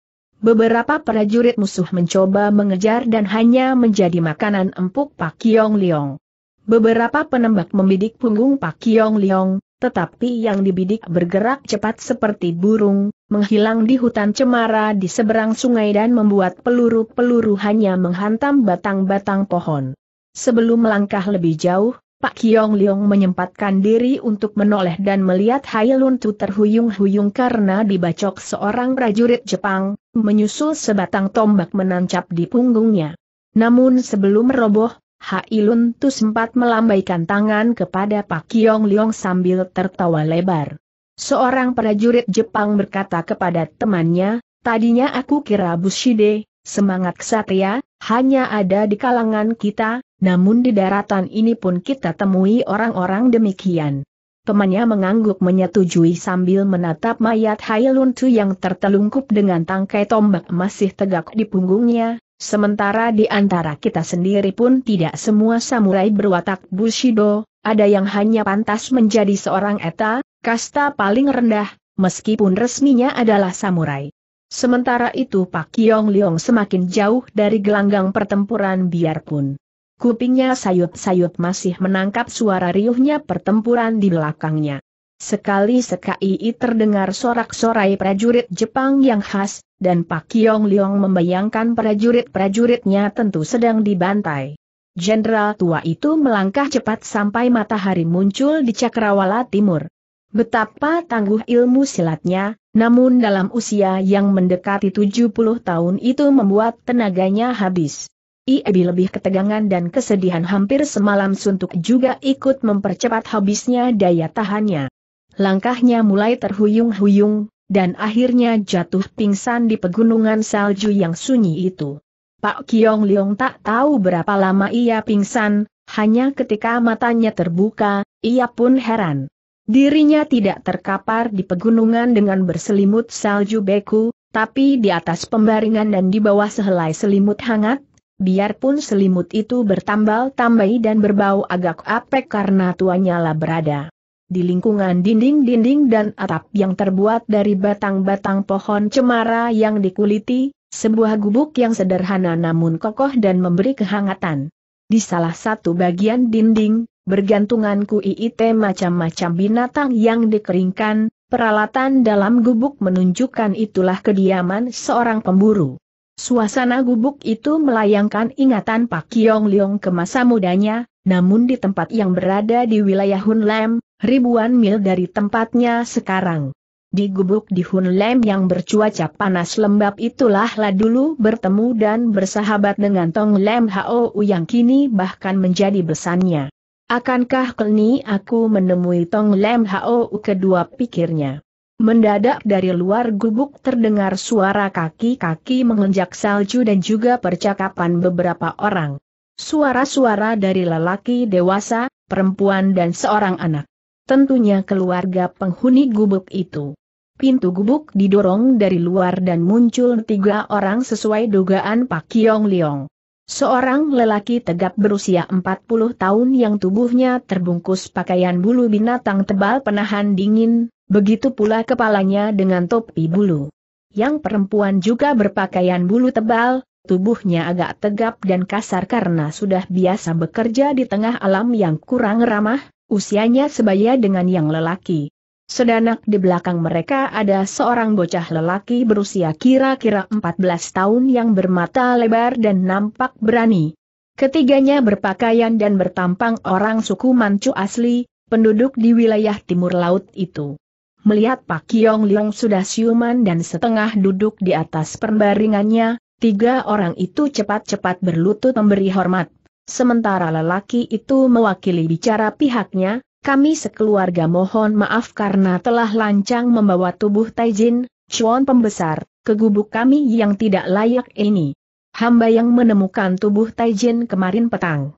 Beberapa prajurit musuh mencoba mengejar dan hanya menjadi makanan empuk Pak Kiong Liong. Beberapa penembak membidik punggung Pak Kiong Liong, tetapi yang dibidik bergerak cepat seperti burung, menghilang di hutan cemara di seberang sungai dan membuat peluru-peluru hanya menghantam batang-batang pohon. Sebelum melangkah lebih jauh, Pak Kiong Leong menyempatkan diri untuk menoleh dan melihat Hailun Tu terhuyung-huyung karena dibacok seorang prajurit Jepang, menyusul sebatang tombak menancap di punggungnya. Namun sebelum roboh, Hailun Tu sempat melambaikan tangan kepada Pak Kiong Leong sambil tertawa lebar. Seorang prajurit Jepang berkata kepada temannya, tadinya aku kira Bushide, semangat ksatria, hanya ada di kalangan kita, namun di daratan ini pun kita temui orang-orang demikian. Temannya mengangguk menyetujui sambil menatap mayat Hailun Tu yang tertelungkup dengan tangkai tombak masih tegak di punggungnya, sementara di antara kita sendiri pun tidak semua samurai berwatak Bushido, ada yang hanya pantas menjadi seorang eta, kasta paling rendah, meskipun resminya adalah samurai. Sementara itu Pak Yong Leong semakin jauh dari gelanggang pertempuran biarpun Kupingnya sayut-sayut masih menangkap suara riuhnya pertempuran di belakangnya. Sekali-sekali terdengar sorak-sorai prajurit Jepang yang khas, dan Pak Kiong Leong membayangkan prajurit-prajuritnya tentu sedang dibantai. Jenderal tua itu melangkah cepat sampai matahari muncul di Cakrawala Timur. Betapa tangguh ilmu silatnya, namun dalam usia yang mendekati 70 tahun itu membuat tenaganya habis. Iebi lebih ketegangan dan kesedihan hampir semalam suntuk juga ikut mempercepat habisnya daya tahannya. Langkahnya mulai terhuyung-huyung, dan akhirnya jatuh pingsan di pegunungan salju yang sunyi itu. Pak Kiong Leong tak tahu berapa lama ia pingsan, hanya ketika matanya terbuka, ia pun heran. Dirinya tidak terkapar di pegunungan dengan berselimut salju beku, tapi di atas pembaringan dan di bawah sehelai selimut hangat, biarpun selimut itu bertambal-tambai dan berbau agak apek karena tuanya lah berada. Di lingkungan dinding-dinding dan atap yang terbuat dari batang-batang pohon cemara yang dikuliti, sebuah gubuk yang sederhana namun kokoh dan memberi kehangatan. Di salah satu bagian dinding, bergantungan kuiit macam-macam binatang yang dikeringkan, peralatan dalam gubuk menunjukkan itulah kediaman seorang pemburu. Suasana gubuk itu melayangkan ingatan Pak Kiong Leong ke masa mudanya, namun di tempat yang berada di wilayah Hun Lam, ribuan mil dari tempatnya sekarang. Di gubuk di Hun Lam yang bercuaca panas lembab itulah lah dulu bertemu dan bersahabat dengan Tong Lem Hao yang kini bahkan menjadi besannya. Akankah kini aku menemui Tong Lem Hao kedua pikirnya? Mendadak dari luar gubuk terdengar suara kaki-kaki mengenjak salju dan juga percakapan beberapa orang. Suara-suara dari lelaki dewasa, perempuan dan seorang anak. Tentunya keluarga penghuni gubuk itu. Pintu gubuk didorong dari luar dan muncul tiga orang sesuai dugaan Pak Kiong Liong. Seorang lelaki tegap berusia 40 tahun yang tubuhnya terbungkus pakaian bulu binatang tebal penahan dingin, Begitu pula kepalanya dengan topi bulu. Yang perempuan juga berpakaian bulu tebal, tubuhnya agak tegap dan kasar karena sudah biasa bekerja di tengah alam yang kurang ramah, usianya sebaya dengan yang lelaki. Sedanak di belakang mereka ada seorang bocah lelaki berusia kira-kira 14 tahun yang bermata lebar dan nampak berani. Ketiganya berpakaian dan bertampang orang suku Manchu asli, penduduk di wilayah timur laut itu. Melihat Pak Yong Leong sudah siuman dan setengah duduk di atas perbaringannya, tiga orang itu cepat-cepat berlutut memberi hormat. Sementara lelaki itu mewakili bicara pihaknya, kami sekeluarga mohon maaf karena telah lancang membawa tubuh Taijin, Chuan pembesar, ke gubuk kami yang tidak layak ini. Hamba yang menemukan tubuh Taijin kemarin petang.